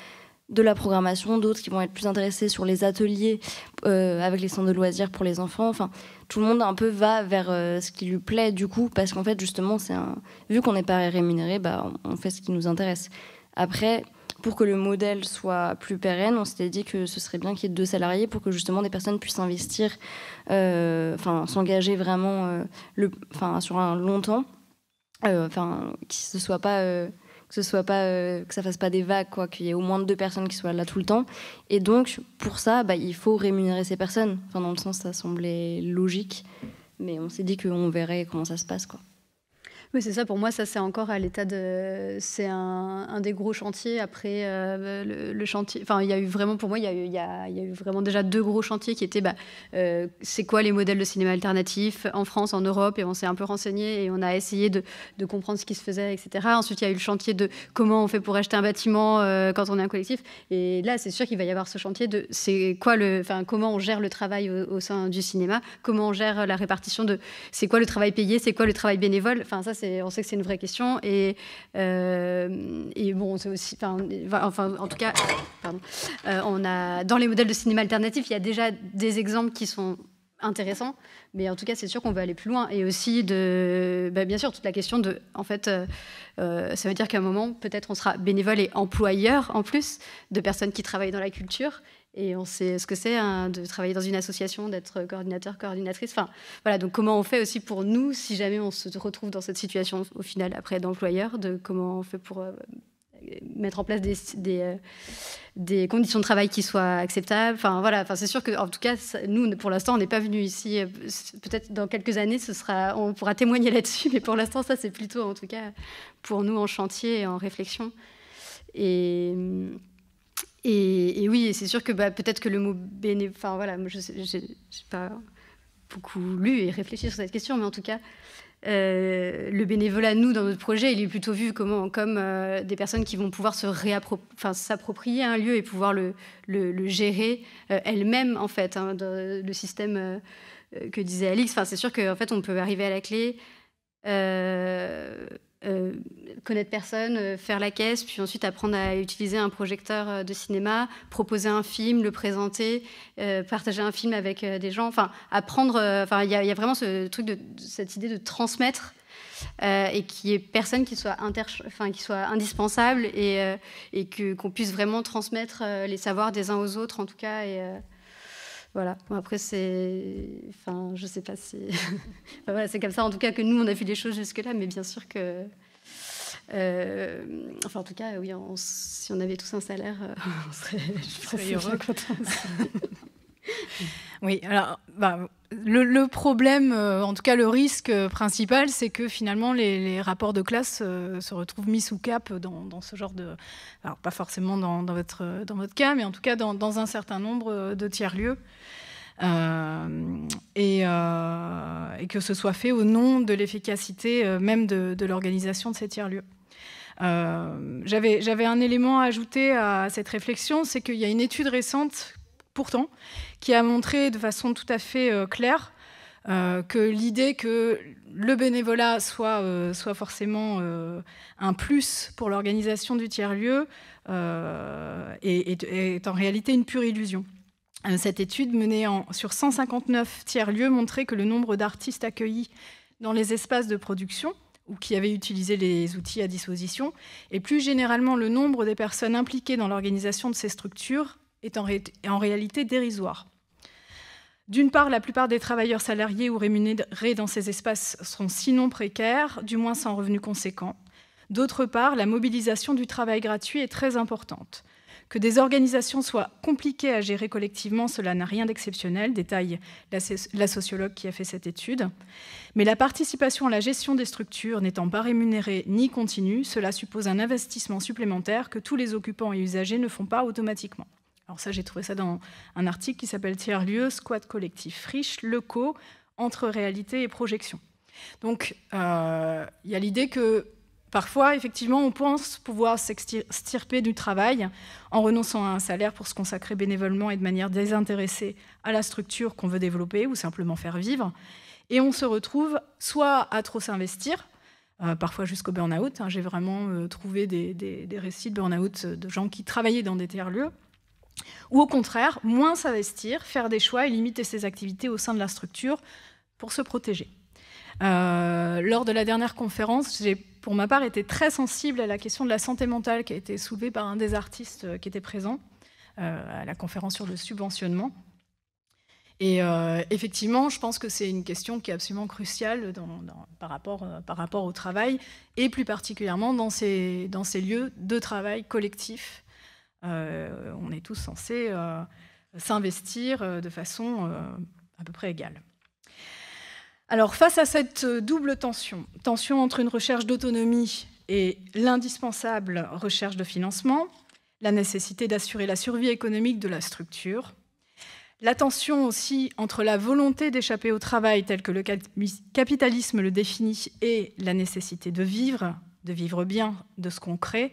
de la programmation, d'autres qui vont être plus intéressés sur les ateliers euh, avec les centres de loisirs pour les enfants. Enfin, tout le monde un peu va vers euh, ce qui lui plaît du coup, parce qu'en fait, justement, c'est un... vu qu'on n'est pas rémunéré, bah, on fait ce qui nous intéresse. Après, pour que le modèle soit plus pérenne, on s'était dit que ce serait bien qu'il y ait deux salariés pour que justement des personnes puissent investir, euh, enfin s'engager vraiment euh, le, enfin, sur un long temps, euh, enfin que ce soit pas que ce soit pas que ça fasse pas des vagues quoi, qu'il y ait au moins deux personnes qui soient là tout le temps. Et donc pour ça, bah, il faut rémunérer ces personnes. Enfin dans le sens ça semblait logique, mais on s'est dit qu'on verrait comment ça se passe quoi. Oui, c'est ça. Pour moi, ça, c'est encore à l'état de. C'est un, des gros chantiers. Après, euh, le, chantier. Enfin, il y a eu vraiment, pour moi, il y a eu, il y eu vraiment déjà deux gros chantiers qui étaient bah, euh, c'est quoi les modèles de cinéma alternatif en France, en Europe Et on s'est un peu renseigné et on a essayé de, comprendre ce qui se faisait, etc. Ensuite, il y a eu le chantier de comment on fait pour acheter un bâtiment euh, quand on est un collectif. Et là, c'est sûr qu'il va y avoir ce chantier de c'est quoi le. Enfin, comment on gère le travail au, au sein du cinéma Comment on gère la répartition de c'est quoi le travail payé C'est quoi le travail bénévole Enfin, ça, on sait que c'est une vraie question. Et, euh, bon, c'est aussi, enfin, en tout cas, euh, on a, dans les modèles de cinéma alternatif, il y a déjà des exemples qui sont intéressants, mais en tout cas, c'est sûr qu'on veut aller plus loin. Et aussi, de, bah, bien sûr, toute la question de, en fait, euh, ça veut dire qu'à un moment, peut-être on sera bénévole et employeur en plus de personnes qui travaillent dans la culture et on sait ce que c'est hein, de travailler dans une association, d'être coordinateur, coordinatrice. Enfin, voilà, donc comment on fait aussi pour nous, si jamais on se retrouve dans cette situation au final après d'employeur, de comment on fait pour euh, mettre en place des, des, euh, des, conditions de travail qui soient acceptables. Enfin, voilà, enfin, c'est sûr que, en tout cas, nous, pour l'instant, on n'est pas venu ici. Euh, peut-être dans quelques années, ce sera, on pourra témoigner *laughs* là-dessus, mais pour l'instant, ça, c'est plutôt, en tout cas, pour nous, en chantier et en réflexion. Et. Hum, et, oui, c'est sûr que bah, peut-être que le mot bénévolat... Enfin voilà, moi, je n'ai pas beaucoup lu et réfléchi sur cette question, mais en tout cas, euh, le bénévolat, nous, dans notre projet, il est plutôt vu comme euh, euh, des personnes qui vont pouvoir se s'approprier un lieu et pouvoir le, le, gérer elles-mêmes, en fait, hein, dans le système que disait Alix. Enfin, c'est sûr qu'en fait, on peut arriver à la clé euh, connaître personne, euh, faire la caisse, puis ensuite apprendre à utiliser un projecteur euh, de cinéma, proposer un film, le présenter, partager un film avec des gens. Enfin, apprendre. Enfin, il y, a vraiment ce truc cette idée de transmettre et qu'il n'y ait personne qui soit, qui soit indispensable et, et que qu'on puisse vraiment transmettre les savoirs des uns aux autres, en tout cas. Et, voilà. après, c'est. Enfin, je sais pas si. *laughs* voilà, c'est comme ça, en tout cas, que nous, on a vu les choses jusque-là, mais bien sûr que. Euh, enfin, en tout cas, oui, si on avait tous un salaire, euh, *laughs* on serait, je heureux. oui, alors, bah, le, problème, euh, en tout cas le risque principal, c'est que finalement les, rapports de classe se retrouvent mis sous cap dans, ce genre de... Alors pas forcément dans, dans, votre, dans votre cas, mais en tout cas dans un certain nombre de tiers-lieux. Euh, euh, et, que ce soit fait au nom de l'efficacité euh, même de, l'organisation de ces tiers-lieux. J'avais un élément à ajouter à cette réflexion, c'est qu'il y a une étude récente, pourtant, qui a montré de façon tout à fait claire que l'idée que le bénévolat soit, soit forcément un plus pour l'organisation du tiers-lieu est, en réalité une pure illusion. Euh, cette étude menée sur 159 tiers-lieux montrait que le nombre d'artistes accueillis dans les espaces de production ou qui avaient utilisé les outils à disposition, et plus généralement le nombre des personnes impliquées dans l'organisation de ces structures est en réalité dérisoire. D'une part, la plupart des travailleurs salariés ou rémunérés dans ces espaces sont sinon précaires, du moins sans revenus conséquents. D'autre part, la mobilisation du travail gratuit est très importante. Que des organisations soient compliquées à gérer collectivement, cela n'a rien d'exceptionnel, détaille la, sociologue qui a fait cette étude. Mais la participation à la gestion des structures n'étant pas rémunérée ni continue, cela suppose un investissement supplémentaire que tous les occupants et usagers ne font pas automatiquement. Alors ça, j'ai trouvé ça dans un article qui s'appelle tiers lieux, squat collectif friche, le entre réalité et projection. Donc, euh, il y a l'idée que Parfois, effectivement, on pense pouvoir s'extirper du travail en renonçant à un salaire pour se consacrer bénévolement et de manière désintéressée à la structure qu'on veut développer ou simplement faire vivre. Et on se retrouve soit à trop s'investir, euh, parfois jusqu'au burn-out. Hein. J'ai vraiment euh, trouvé des, récits de burn-out euh, de gens qui travaillaient dans des terres lieux Ou au contraire, moins s'investir, faire des choix et limiter ses activités au sein de la structure pour se protéger. Euh, lors de la dernière conférence, j'ai pour ma part été très sensible à la question de la santé mentale qui a été soulevée par un des artistes euh, qui était présent euh, à la conférence sur le subventionnement. Et effectivement, je pense que c'est une question qui est absolument cruciale par, rapport, au travail, et plus particulièrement dans ces, lieux de travail collectif. on est tous censés s'investir de façon à peu près égale. Alors face à cette euh, double tension, tension entre une recherche d'autonomie et l'indispensable recherche de financement, la nécessité d'assurer la survie économique de la structure, la tension aussi entre la volonté d'échapper au travail tel que le capitalisme le définit et la nécessité de vivre, de vivre bien de ce qu'on crée,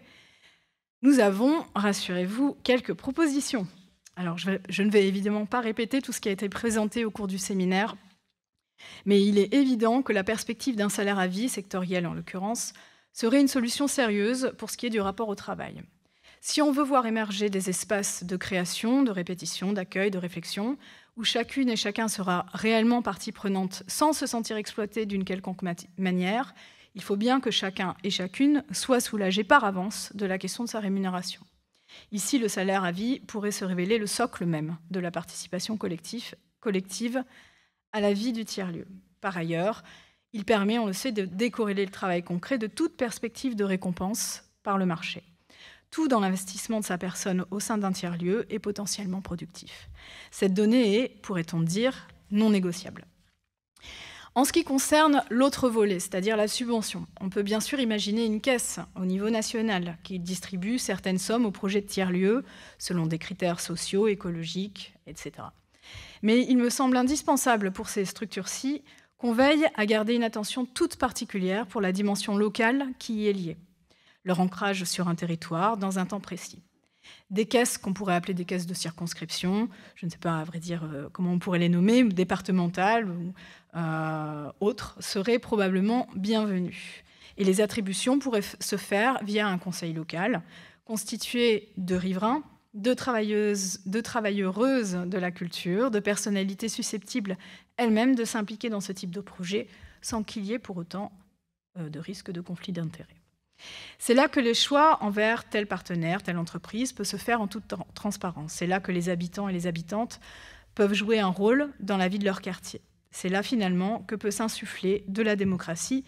nous avons, rassurez-vous, quelques propositions. Alors je, je ne vais évidemment pas répéter tout ce qui a été présenté au cours du séminaire mais il est évident que la perspective d'un salaire à vie, sectoriel en l'occurrence, serait une solution sérieuse pour ce qui est du rapport au travail. Si on veut voir émerger des espaces de création, de répétition, d'accueil, de réflexion, où chacune et chacun sera réellement partie prenante sans se sentir exploité d'une quelconque manière, il faut bien que chacun et chacune soit soulagé par avance de la question de sa rémunération. Ici, le salaire à vie pourrait se révéler le socle même de la participation collective, collective à la vie du tiers-lieu. Par ailleurs, il permet, on le sait, de décorréler le travail concret de toute perspective de récompense par le marché. Tout dans l'investissement de sa personne au sein d'un tiers-lieu est potentiellement productif. Cette donnée est, pourrait-on dire, non négociable. En ce qui concerne l'autre volet, c'est-à-dire la subvention, on peut bien sûr imaginer une caisse au niveau national qui distribue certaines sommes aux projets de tiers lieu selon des critères sociaux, écologiques, etc. Mais il me semble indispensable pour ces structures-ci qu'on veille à garder une attention toute particulière pour la dimension locale qui y est liée, leur ancrage sur un territoire dans un temps précis. Des caisses qu'on pourrait appeler des caisses de circonscription, je ne sais pas à vrai dire euh, comment on pourrait les nommer, départementales ou euh, autres, seraient probablement bienvenues. Et les attributions pourraient se faire via un conseil local, constitué de riverains, de travailleuses, de travailleuses de la culture, de personnalités susceptibles elles-mêmes de s'impliquer dans ce type de projet sans qu'il y ait pour autant euh, de risque de conflit d'intérêts. C'est là que les choix envers tel partenaire, telle entreprise peut se faire en toute transparence. C'est là que les habitants et les habitantes peuvent jouer un rôle dans la vie de leur quartier. C'est là finalement que peut s'insuffler de la démocratie,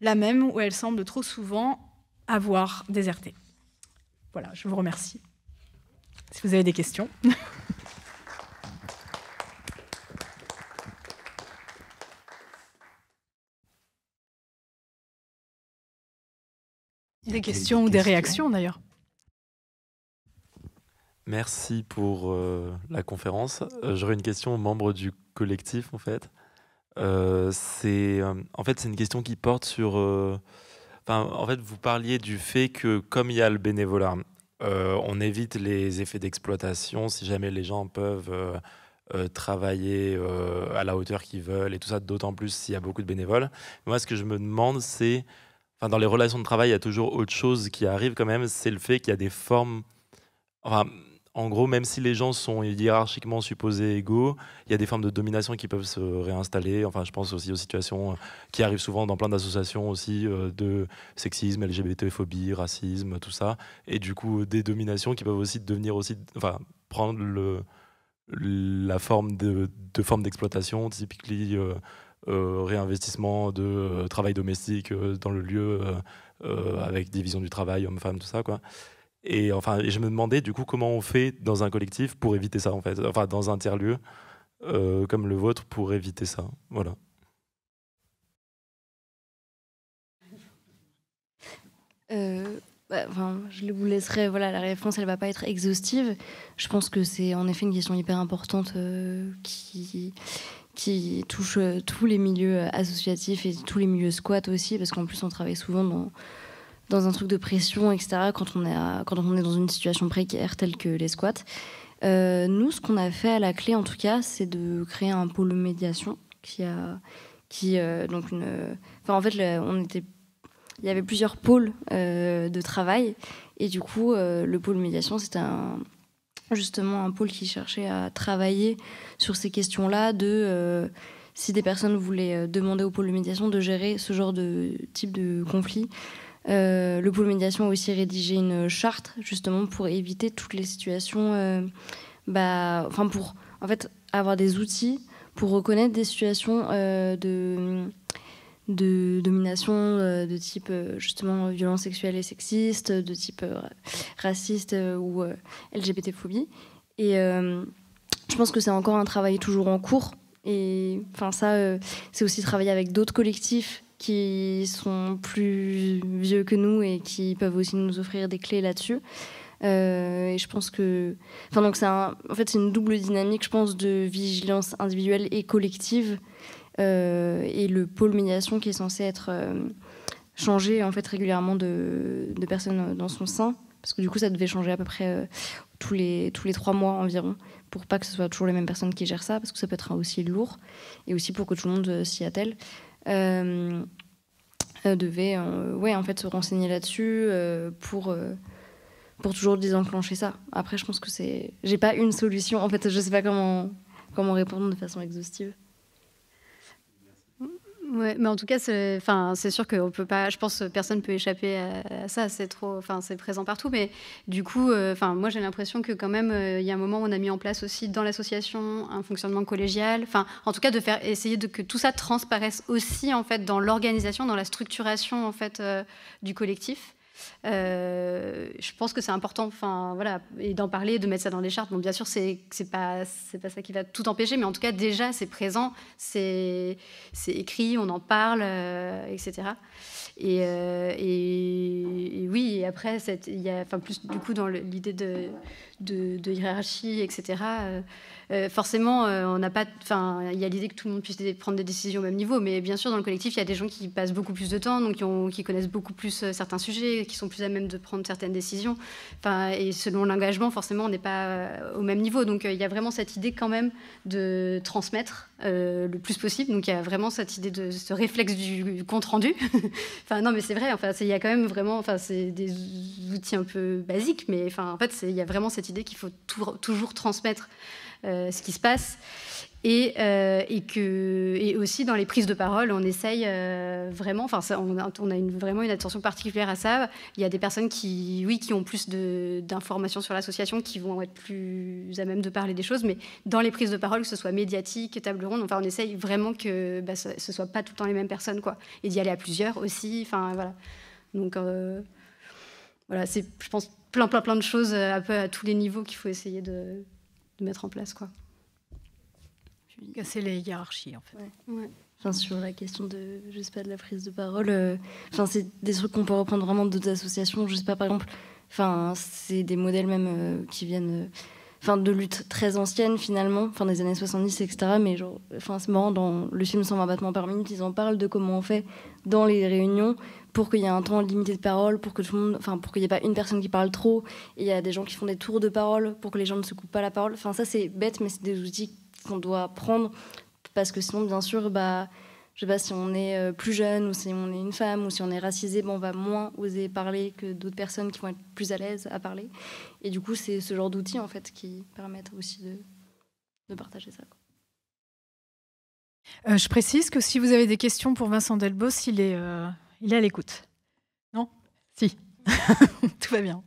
la même où elle semble trop souvent avoir déserté. Voilà, je vous remercie si vous avez des questions. *laughs* Des questions ou des réactions d'ailleurs. Merci pour euh, la conférence. Euh, j'aurais une question aux membres du collectif en fait. Euh, c'est en fait c'est une question qui porte sur. en fait, vous parliez du fait que comme il y a le bénévolat, euh, on évite les effets d'exploitation si jamais les gens peuvent euh, euh, travailler à la hauteur qu'ils veulent et tout ça, d'autant plus s'il y a beaucoup de bénévoles. Moi, ce que je me demande, c'est, enfin, dans les relations de travail, il y a toujours autre chose qui arrive quand même, c'est le fait qu'il y a des formes, en gros, même si les gens sont hiérarchiquement supposés égaux, il y a des formes de domination qui peuvent se réinstaller. Enfin, je pense aussi aux situations euh, qui arrivent souvent dans plein d'associations aussi euh, de sexisme, LGBT-phobie, racisme, tout ça. Et du coup, des dominations qui peuvent aussi devenir aussi, enfin, prendre la forme de, de d'exploitation, typiquement euh, réinvestissement de travail domestique dans le lieu avec division du travail, homme-femme, tout ça, quoi. Et enfin, je me demandais du coup comment on fait dans un collectif pour éviter ça en fait, enfin dans un tiers lieu euh, comme le vôtre pour éviter ça. Voilà. Euh, bah, enfin, je vous laisserai. Voilà, la réponse, elle ne va pas être exhaustive. Je pense que c'est en effet une question hyper importante euh, qui qui touche tous les milieux associatifs et tous les milieux squats aussi, parce qu'en plus on travaille souvent dans dans un truc de pression, etc., quand on est, quand on est dans une situation précaire telle que les squats. Euh, nous, ce qu'on a fait à la clé, en tout cas, c'est de créer un pôle médiation qui a. Qui, euh, donc une, en fait, on était, il y avait plusieurs pôles euh, de travail. Et du coup, le pôle médiation, c'était justement un pôle qui cherchait à travailler sur ces questions-là de si des personnes voulaient demander au pôle de médiation de gérer ce genre de type de conflit, euh, le pôle médiation a aussi rédigé une charte justement pour éviter toutes les situations, euh, bah, enfin pour en fait avoir des outils pour reconnaître des situations euh, de, domination de type justement violence sexuelle et sexiste, de type raciste ou LGBT-phobie. Et je pense que c'est encore un travail toujours en cours. Et enfin ça, c'est aussi travailler avec d'autres collectifs qui sont plus vieux que nous et qui peuvent aussi nous offrir des clés là-dessus. Euh, et je pense que, enfin donc c'est en fait c'est une double dynamique, je pense, de vigilance individuelle et collective, euh, et le pôle médiation qui est censé être euh, changé en fait régulièrement de, de, personnes dans son sein, parce que du coup ça devait changer à peu près tous les tous les trois mois environ, pour pas que ce soit toujours les mêmes personnes qui gèrent ça, parce que ça peut être aussi lourd, et aussi pour que tout le monde s'y attelle. Euh, euh, devait euh, ouais, en fait, se renseigner là-dessus pour pour toujours désenclencher ça. Après, je pense que c'est. J'ai pas une solution. En fait, je sais pas comment, comment répondre de façon exhaustive mais en tout cas, c'est, sûr qu'on peut pas. Je pense personne peut échapper à, ça. C'est trop, enfin, c'est présent partout. Mais du coup, euh, moi, j'ai l'impression que quand même, euh, il y a un moment, où on a mis en place aussi dans l'association un fonctionnement collégial. Enfin, en tout cas, de faire essayer de que tout ça transparaisse aussi en fait dans l'organisation, dans la structuration en fait euh, du collectif. Euh, je pense que c'est important, enfin voilà, et d'en parler, de mettre ça dans les chartes. Bon, bien sûr, c'est c'est pas c'est pas ça qui va tout empêcher, mais en tout cas déjà c'est présent, c'est c'est écrit, on en parle, euh, etc. Euh, et, oui, et après il y a, enfin plus du coup dans l'idée de, de, de hiérarchie, etc. Euh, forcément, euh, on n'a pas, enfin, il y a l'idée que tout le monde puisse prendre des décisions au même niveau, mais bien sûr, dans le collectif, il y a des gens qui passent beaucoup plus de temps, donc qui, connaissent beaucoup plus euh, certains sujets, qui sont plus à même de prendre certaines décisions. Enfin, et selon l'engagement, forcément, on n'est pas au même niveau. Donc, il y a vraiment cette idée quand même de transmettre le plus possible. Donc, il y a vraiment cette idée de ce réflexe du compte rendu. *laughs* enfin, non, mais c'est vrai. Enfin, il y a quand même vraiment, enfin, c'est des outils un peu basiques, mais enfin, en fait, il y a vraiment cette idée qu'il faut toujours transmettre. Euh, ce qui se passe. Et, euh, et, que, et, aussi dans les prises de parole, on essaye euh, vraiment, enfin, on a, on a vraiment une attention particulière à ça. Il y a des personnes qui, oui, qui ont plus d'informations sur l'association, qui vont être plus à même de parler des choses, mais dans les prises de parole, que ce soit médiatique, table ronde, enfin, on essaye vraiment que bah, ce ne soit pas tout le temps les mêmes personnes, quoi, et d'y aller à plusieurs aussi, enfin, voilà. Donc, voilà, c'est, je pense, plein, plein, plein de choses un peu à tous les niveaux qu'il faut essayer de, de mettre en place. quoi. Casser les hiérarchies, en fait. Enfin, sur la question de, je pas, de la prise de parole, euh, enfin, c'est des trucs qu'on peut reprendre vraiment d'autres associations. Je sais pas, par exemple, enfin, c'est des modèles même euh, qui viennent... Euh, enfin de lutte très ancienne finalement, enfin des années 70, etc. Mais genre, dans le film 120 battements par minute, ils en parlent de comment on fait dans les réunions pour qu'il y ait un temps limité de parole, pour que tout le monde, enfin pour qu'il n'y ait pas une personne qui parle trop. il y a des gens qui font des tours de parole pour que les gens ne se coupent pas la parole. Enfin ça c'est bête, mais c'est des outils qu'on doit prendre parce que sinon bien sûr bah je sais pas si on est euh, plus jeune ou si on est une femme ou si on est racisé, on va moins oser parler que d'autres personnes qui vont être plus à l'aise à parler. Et du coup, c'est ce genre d'outils en fait qui permettent aussi de, partager ça. Euh, je précise que si vous avez des questions pour Vincent Delbos, il est, euh, il est à l'écoute. Non Si. *laughs* Tout va bien.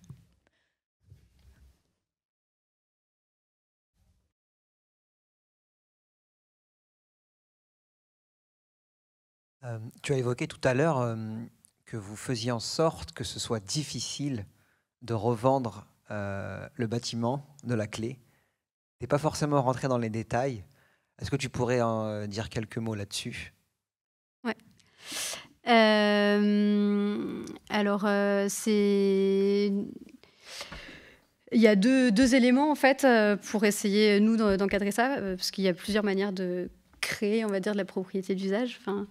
Euh, tu as évoqué tout à l'heure euh, que vous faisiez en sorte que ce soit difficile de revendre euh, le bâtiment de la clé. Tu n'es pas forcément rentré dans les détails. Est-ce que tu pourrais en dire quelques mots là-dessus Ouais. alors, c'est il y a deux, deux, éléments en fait pour essayer nous d'encadrer ça, parce qu'il y a plusieurs manières de créer, on va dire, de la propriété d'usage. Enfin,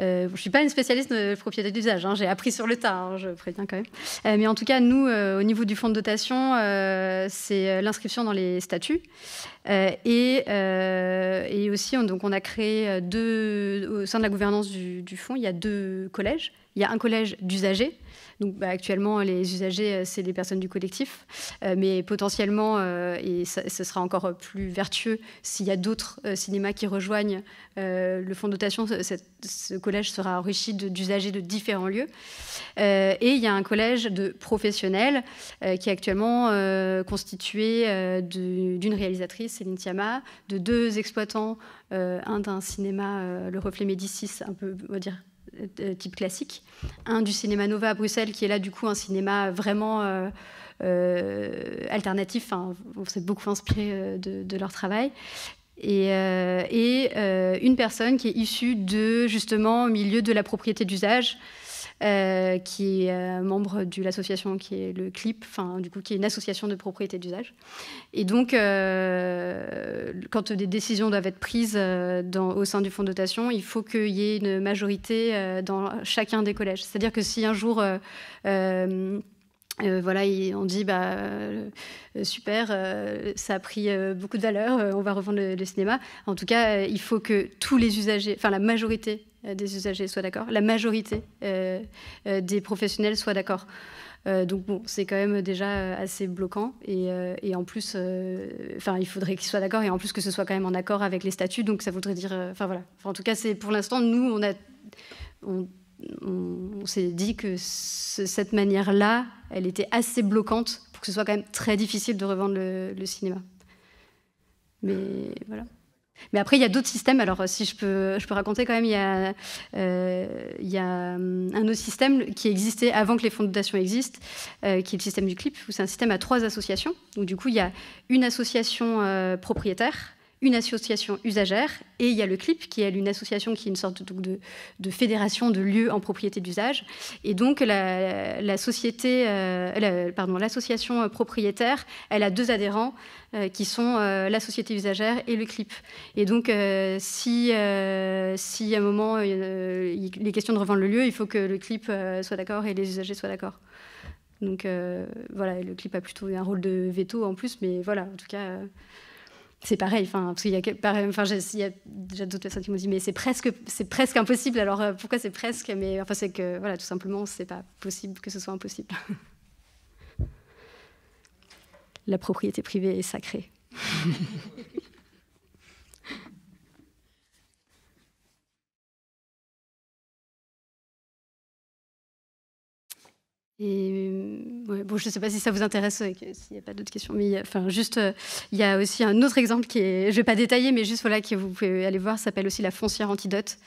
euh, je ne suis pas une spécialiste de propriété d'usage, hein, j'ai appris sur le tas, hein, je préviens quand même. Euh, mais en tout cas, nous, euh, au niveau du fonds de dotation, c'est l'inscription dans les statuts. Et, et, aussi, on, donc, on a créé deux, au sein de la gouvernance du, du fonds, il y a deux collèges. Il y a un collège d'usagers bah, actuellement, les usagers, euh, c'est les personnes du collectif, euh, mais potentiellement, euh, et ce sera encore plus vertueux s'il y a d'autres cinémas qui rejoignent le fonds de dotation. ce collège sera enrichi d'usagers de, différents lieux. et il y a un collège de professionnels qui est actuellement constitué d'une réalisatrice, Céline Tiama, de deux exploitants, un d'un cinéma, le Reflet Médicis, un peu, on va dire euh, type classique. Un du cinéma Nova à Bruxelles, qui est là du coup un cinéma vraiment euh, euh, alternatif. Vous on s'est beaucoup inspiré de, leur travail. Et, et une personne qui est issue de justement au milieu de la propriété d'usage. Euh, qui est euh, membre de l'association qui est le CLIP, enfin, du coup, qui est une association de propriété d'usage. Et donc, euh, quand des décisions doivent être prises dans, au sein du fonds de dotation, il faut qu'il y ait une majorité dans chacun des collèges. C'est-à-dire que si un jour euh, voilà, on dit bah euh, euh, super, ça a pris beaucoup de valeur, on va revendre le, cinéma. En tout cas, il faut que tous les usagers, enfin la majorité des usagers soient d'accord, la majorité des professionnels soient d'accord. donc bon, c'est quand même déjà assez bloquant et, en plus, enfin il faudrait qu'ils soient d'accord et en plus que ce soit quand même en accord avec les statuts. Donc ça voudrait dire, enfin voilà. en tout cas, c'est pour l'instant nous on a on s'est dit que cette manière-là, elle était assez bloquante pour que ce soit quand même très difficile de revendre le, cinéma. Mais voilà. Mais après, il y a d'autres systèmes. Alors, euh, si je peux, raconter quand même, il y, a, euh, hum, un autre système qui existait avant que les fondations existent, euh, qui est le système du clip, où c'est un système à trois associations. Donc, du coup, il y a une association propriétaire, une association usagère, et il y a le CLIP, qui est une association qui est une sorte de, fédération de lieux en propriété d'usage. Et donc, la, société, euh, pardon, l'association euh, propriétaire, elle a deux adhérents euh, qui sont la société usagère et le CLIP. Et donc, si, si à un moment, il est question de revendre le lieu, il faut que le CLIP soit d'accord et les usagers soient d'accord. Donc, voilà, le CLIP a plutôt un rôle de veto en plus, mais voilà, en tout cas c'est pareil, enfin, parce qu'il y a, pareil, enfin, déjà d'autres personnes qui m'ont dit, mais c'est presque, c'est presque impossible. Alors euh, pourquoi c'est presque Mais enfin, c'est que voilà, tout simplement, c'est pas possible que ce soit impossible. *laughs* La propriété privée est sacrée. *laughs* Et bon, je ne sais pas si ça vous intéresse, euh, s'il n'y a pas d'autres questions, mais il y a, enfin, juste, euh, il y a aussi un autre exemple qui est, je ne vais pas détailler, mais juste voilà, que vous pouvez aller voir, s'appelle aussi la foncière antidote.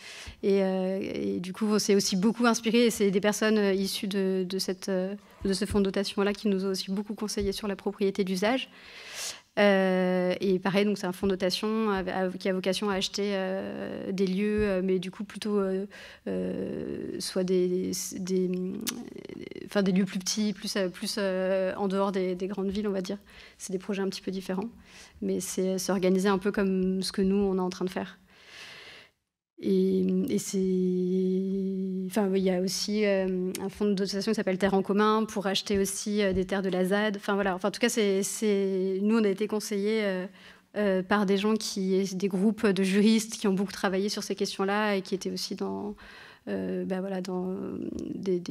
Euh, et, du coup, c'est aussi beaucoup inspiré, c'est des personnes issues de, cette, de ce fonds de dotation-là qui nous ont aussi beaucoup conseillé sur la propriété d'usage. Euh, et pareil, donc c'est un fonds de notation euh, qui a vocation à acheter euh, des lieux, mais du coup plutôt soit des, lieux plus petits, plus, plus en dehors des, des grandes villes, on va dire. C'est des projets un petit peu différents, mais c'est s'organiser un peu comme ce que nous, on est en train de faire. Et, mm, il y a aussi euh, un fonds de dotation qui s'appelle Terre en commun pour acheter aussi euh, des terres de la ZAD. en tout cas, c'est, nous, on a été conseillés euh, par des gens qui. des groupes de juristes qui ont beaucoup travaillé sur ces questions-là et qui étaient aussi dans. Bah, dans des,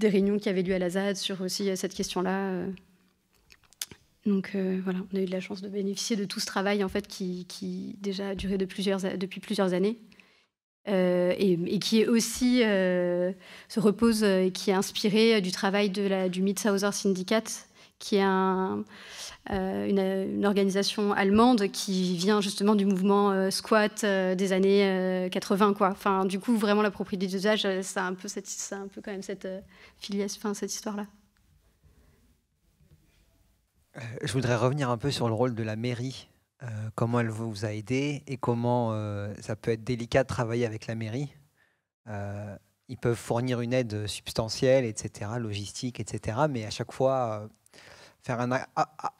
réunions qui avaient lieu à la ZAD sur aussi cette question-là. Donc euh, voilà, on a eu de la chance de bénéficier de tout ce travail en fait qui, qui déjà a duré plusieurs, depuis plusieurs années euh, et, qui est aussi euh, se repose et qui est inspiré du travail de la, du Midsauser Syndicate, qui est une, organisation allemande qui vient justement du mouvement squat des années 80 quoi. Enfin du coup vraiment la propriété d'usage, c'est un peu un peu quand même cette filiation, cette histoire là. Euh, je voudrais revenir un peu sur le rôle de la mairie, euh, comment elle vous a aidé et comment euh, ça peut être délicat de travailler avec la mairie. ils peuvent fournir une aide substantielle, etc., logistique, etc., mais à chaque fois, faire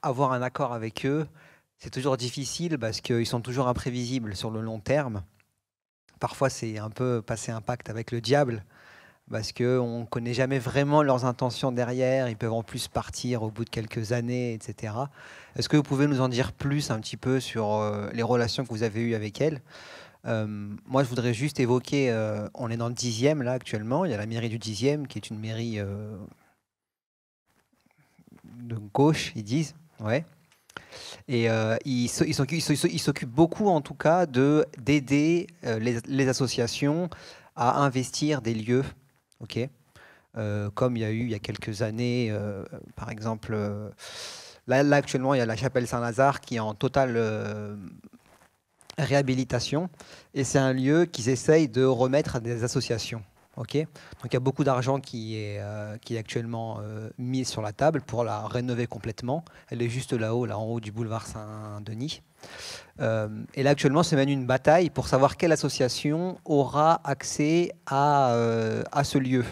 avoir un accord avec eux, c'est toujours difficile parce qu'ils sont toujours imprévisibles sur le long terme. Parfois, c'est un peu passer un pacte avec le diable parce qu'on ne connaît jamais vraiment leurs intentions derrière. Ils peuvent en plus partir au bout de quelques années, etc. Est-ce que vous pouvez nous en dire plus un petit peu sur euh, les relations que vous avez eues avec elles euh, Moi, je voudrais juste évoquer, euh, on est dans le dixième là actuellement, il y a la mairie du dixième qui est une mairie de gauche, ils disent. Ouais. Et ils s'occupent beaucoup, en tout cas, d'aider les, les, associations à investir des lieux ok euh, comme il y a eu il y a quelques années, euh, par exemple, euh, là, actuellement il y a la chapelle Saint-Lazare qui est en totale réhabilitation et c'est un lieu qu'ils essayent de remettre à des associations. ok Donc il y a beaucoup d'argent qui, est qui est actuellement mis sur la table pour la rénover complètement. Elle est juste là-haut, là en haut du boulevard Saint-Denis. Euh, et là, actuellement, se mène une bataille pour savoir quelle association aura accès à, euh, ce lieu.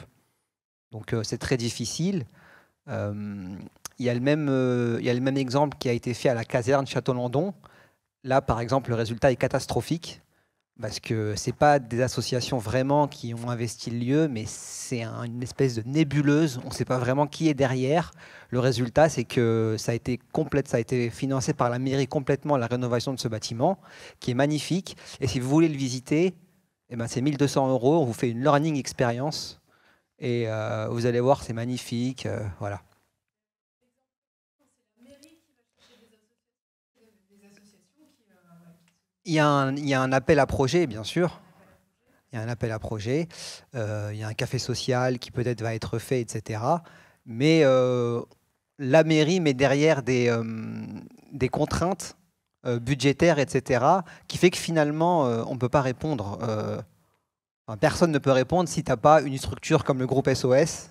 Donc, euh, c'est très difficile. Il y, a le même, il y a le même exemple qui a été fait à la caserne Château-Landon. Là, par exemple, le résultat est catastrophique parce que ce pas des associations vraiment qui ont investi le lieu, mais c'est une espèce de nébuleuse. On ne sait pas vraiment qui est derrière. Le résultat, c'est que ça a été complète, ça a été financé par la mairie complètement la rénovation de ce bâtiment, qui est magnifique. Et si vous voulez le visiter, eh ben, c'est 1200 euros. On vous fait une learning experience et euh, vous allez voir, c'est magnifique. Euh, voilà. Il y, a un, il un, appel à projet, bien sûr. Il y a un appel à projet. Euh, il y a un café social qui peut-être va être fait, etc. Mais la mairie met derrière des, euh, contraintes euh, budgétaires, etc., qui fait que finalement, euh, on ne peut pas répondre. personne ne peut répondre si tu n'as pas une structure comme le groupe SOS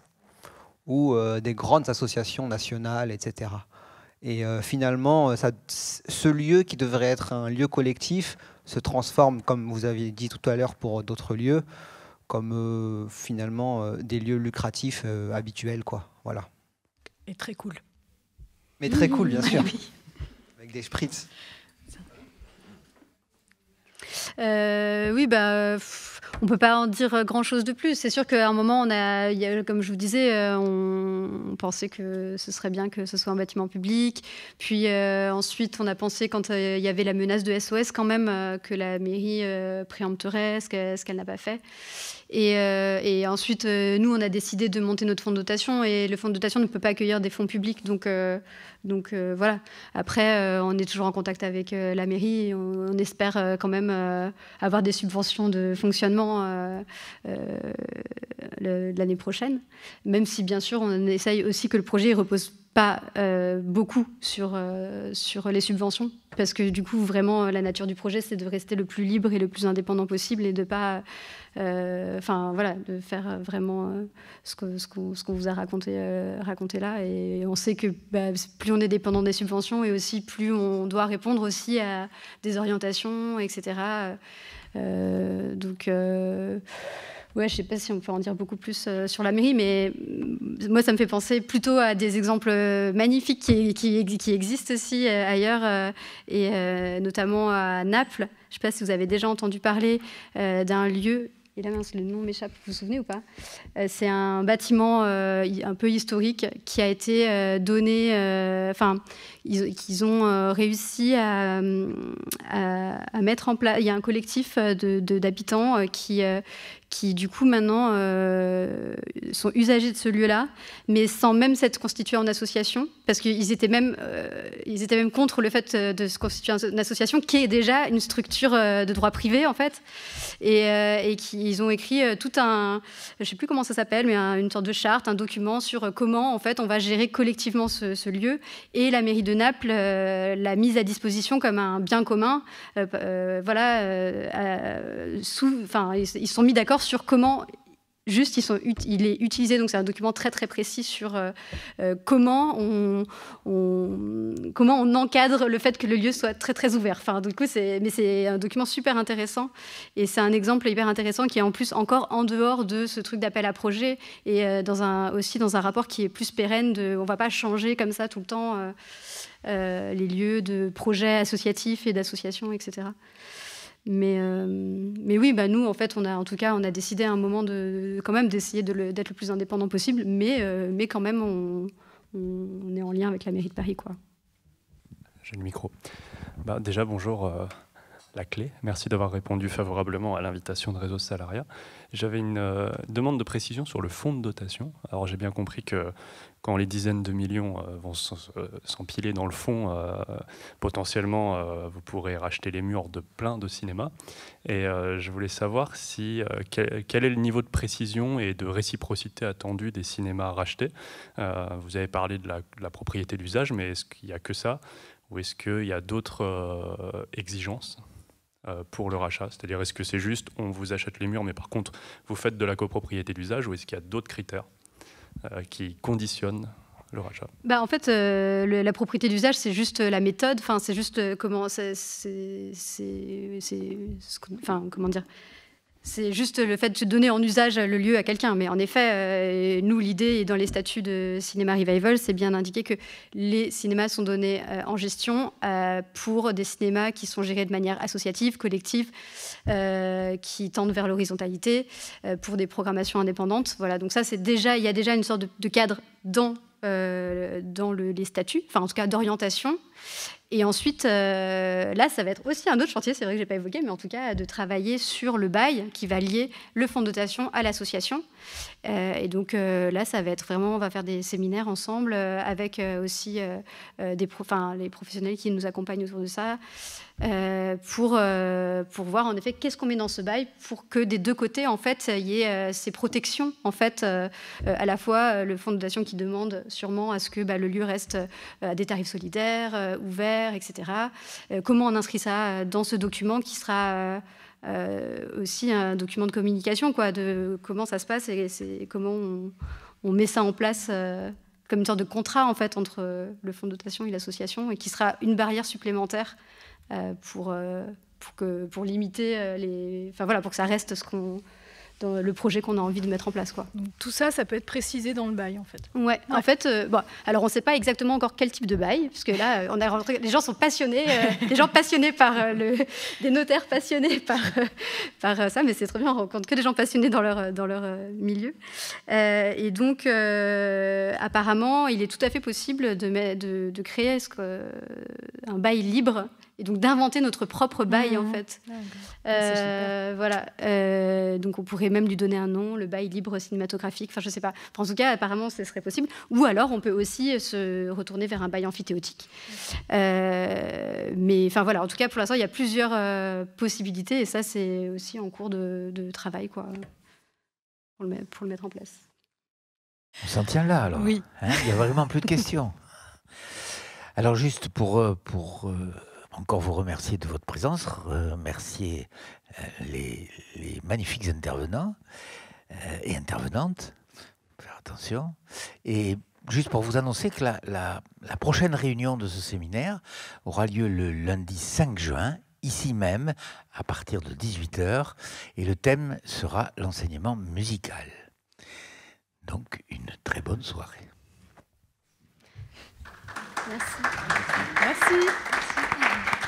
ou des grandes associations nationales, etc. Et finalement, ce lieu qui devrait être un lieu collectif se transforme, comme vous avez dit tout à l'heure pour d'autres lieux, comme finalement des lieux lucratifs habituels. Quoi. Voilà très cool. Mais très cool, bien *laughs* ah sûr. oui. Avec des spritz. Euh, oui, bah, on peut pas en dire grand-chose de plus. C'est sûr qu'à un moment, on a, comme je vous disais, euh, on, pensait que ce serait bien que ce soit un bâtiment public. Puis euh, ensuite, on a pensé, quand il y avait la menace de SOS, quand même, que la mairie préempterait ce qu'elle n'a pas fait. Euh, et, ensuite, euh, nous, on a décidé de monter notre fonds de dotation et le fonds de dotation ne peut pas accueillir des fonds publics. Donc, euh, voilà. Après, on est toujours en contact avec la mairie. Et on, espère quand même avoir des subventions de fonctionnement l'année prochaine. Même si, bien sûr, on essaye aussi que le projet ne repose pas beaucoup sur les subventions parce que du coup, vraiment, euh, la nature du projet, c'est de rester le plus libre et le plus indépendant possible et de pas, euh, enfin voilà, de faire euh, vraiment ce qu'on vous a raconté, là. Et on sait que bah, plus on est dépendant des subventions et aussi plus on doit répondre aussi à des orientations, etc. donc je ne sais pas si on peut en dire beaucoup plus euh, sur la mairie, mais euh, moi, ça me fait penser plutôt à des exemples euh, magnifiques qui, existent aussi ailleurs, et notamment à Naples. Je ne sais pas si vous avez déjà entendu parler d'un lieu. Et là, le nom m'échappe, vous vous souvenez ou pas C'est un bâtiment un peu historique qui a été donné, enfin, ils, qu'ils ont réussi à, mettre en place. Il y a un collectif d'habitants qui, qui du coup maintenant euh, sont usagers de ce lieu-là, mais sans même s'être constitués en association, parce qu'ils étaient, même, euh, ils étaient même contre le fait euh, de se constituer en association, qui est déjà une structure de droit privé en fait, et, euh, qu'ils ont écrit tout un, je ne sais plus comment ça s'appelle, mais une sorte de charte, un document sur comment en fait on va gérer collectivement ce, lieu, et la mairie de Naples l'a mise à disposition comme un bien commun, voilà, enfin ils, ils sont mis d'accord sur comment juste il est utilisé, donc c'est un document très très précis sur euh, euh, comment, on, comment on encadre le fait que le lieu soit très très ouvert. coup, mais c'est un document super intéressant et c'est un exemple hyper intéressant qui est en plus encore en dehors de ce truc d'appel à projet et euh, aussi dans un rapport qui est plus pérenne de on va pas changer comme ça tout le temps les lieux de projets associatifs et d'associations, etc. Mais, euh, mais oui, bah, nous, en fait, on a, en tout cas, on a décidé à un moment de, quand même d'essayer d'être le, plus indépendant possible, mais, euh, mais quand même, on, est en lien avec la mairie de Paris. J'ai le micro. Bah, déjà, bonjour. Euh, la clé. Merci d'avoir répondu favorablement à l'invitation de Réseau Salariat. J'avais une euh, demande de précision sur le fonds de dotation. Alors j'ai bien compris que quand les dizaines de millions euh, vont euh, s'empiler dans le fonds, potentiellement vous pourrez racheter les murs de plein de cinémas. Et je voulais savoir si quel, est le niveau de précision et de réciprocité attendu des cinémas rachetés. vous avez parlé de la, propriété d'usage, mais est-ce qu'il n'y a que ça ou est-ce qu'il y a d'autres exigences euh, pour le rachat C'est-à-dire, est-ce que c'est juste, on vous achète les murs, mais par contre, vous faites de la copropriété d'usage, ou est-ce qu'il y a d'autres critères euh, qui conditionnent le rachat bah En fait, euh, la propriété d'usage, c'est juste la méthode, enfin, c'est juste comment. enfin, comment dire c'est juste le fait de donner en usage le lieu à quelqu'un. Mais en effet, euh, nous, l'idée dans les statuts de Cinéma Revival, c'est bien d'indiquer que les cinémas sont donnés euh, en gestion euh, pour des cinémas qui sont gérés de manière associative, collective, qui tendent vers l'horizontalité, pour des programmations indépendantes. Voilà, donc ça, c'est déjà, il y a déjà une sorte de, cadre dans dans les statuts, enfin en tout cas d'orientation. Et ensuite, euh, là, ça va être aussi un autre chantier, c'est vrai que je n'ai pas évoqué, mais en tout cas, de travailler sur le bail qui va lier le fonds de dotation à l'association. Euh, et donc euh, là, ça va être vraiment, on va faire des séminaires ensemble avec aussi les professionnels qui nous accompagnent autour de ça. Euh, euh, pour, voir en effet qu'est-ce qu'on met dans ce bail pour que des deux côtés en fait il y ait euh, ces protections en fait à la fois le fonds de dotation qui demande sûrement à ce que bah, le lieu reste à des tarifs solidaires, ouverts, etc. comment on inscrit ça dans ce document qui sera aussi un document de communication, quoi, de comment ça se passe et comment on, met ça en place comme une sorte de contrat en fait entre le fonds de dotation et l'association et qui sera une barrière supplémentaire euh, pour, euh, pour, que, pour limiter euh, les. Enfin voilà, pour que ça reste ce qu'on dans le projet qu'on a envie de mettre en place. Quoi. tout ça, ça peut être précisé dans le bail, en fait. Ouais. En fait, alors on ne sait pas exactement encore quel type de bail, parce que là, on a, les gens sont passionnés, *laughs* des gens passionnés par le, des notaires passionnés par, par ça, mais c'est très bien, on rencontre que des gens passionnés dans leur, dans leur milieu. et donc, apparemment, il est tout à fait possible de, de, créer ce, un bail libre et donc d'inventer notre propre bail en mmh. fait. Ah, euh, ah, voilà. Euh, donc on pourrait même lui donner un nom, le bail libre cinématographique. Enfin, je sais pas. en tout cas, apparemment, ce serait possible. Ou alors, on peut aussi se retourner vers un bail amphithéotique. Euh, mais enfin voilà. En tout cas, pour l'instant, il y a plusieurs possibilités et ça, c'est aussi en cours de, travail, quoi, pour le, pour le, mettre en place. On s'en tient là alors. Oui. Hein, il n'y a vraiment plus de questions. *laughs* Alors juste pour, pour encore vous remercier de votre présence, remercier euh, les, magnifiques intervenants euh, et intervenantes. Faire attention. Et juste pour vous annoncer que la, la, prochaine réunion de ce séminaire aura lieu le lundi 5 juin, ici même, à partir de 18h, et le thème sera l'enseignement musical. Donc une très bonne soirée. Merci. Merci.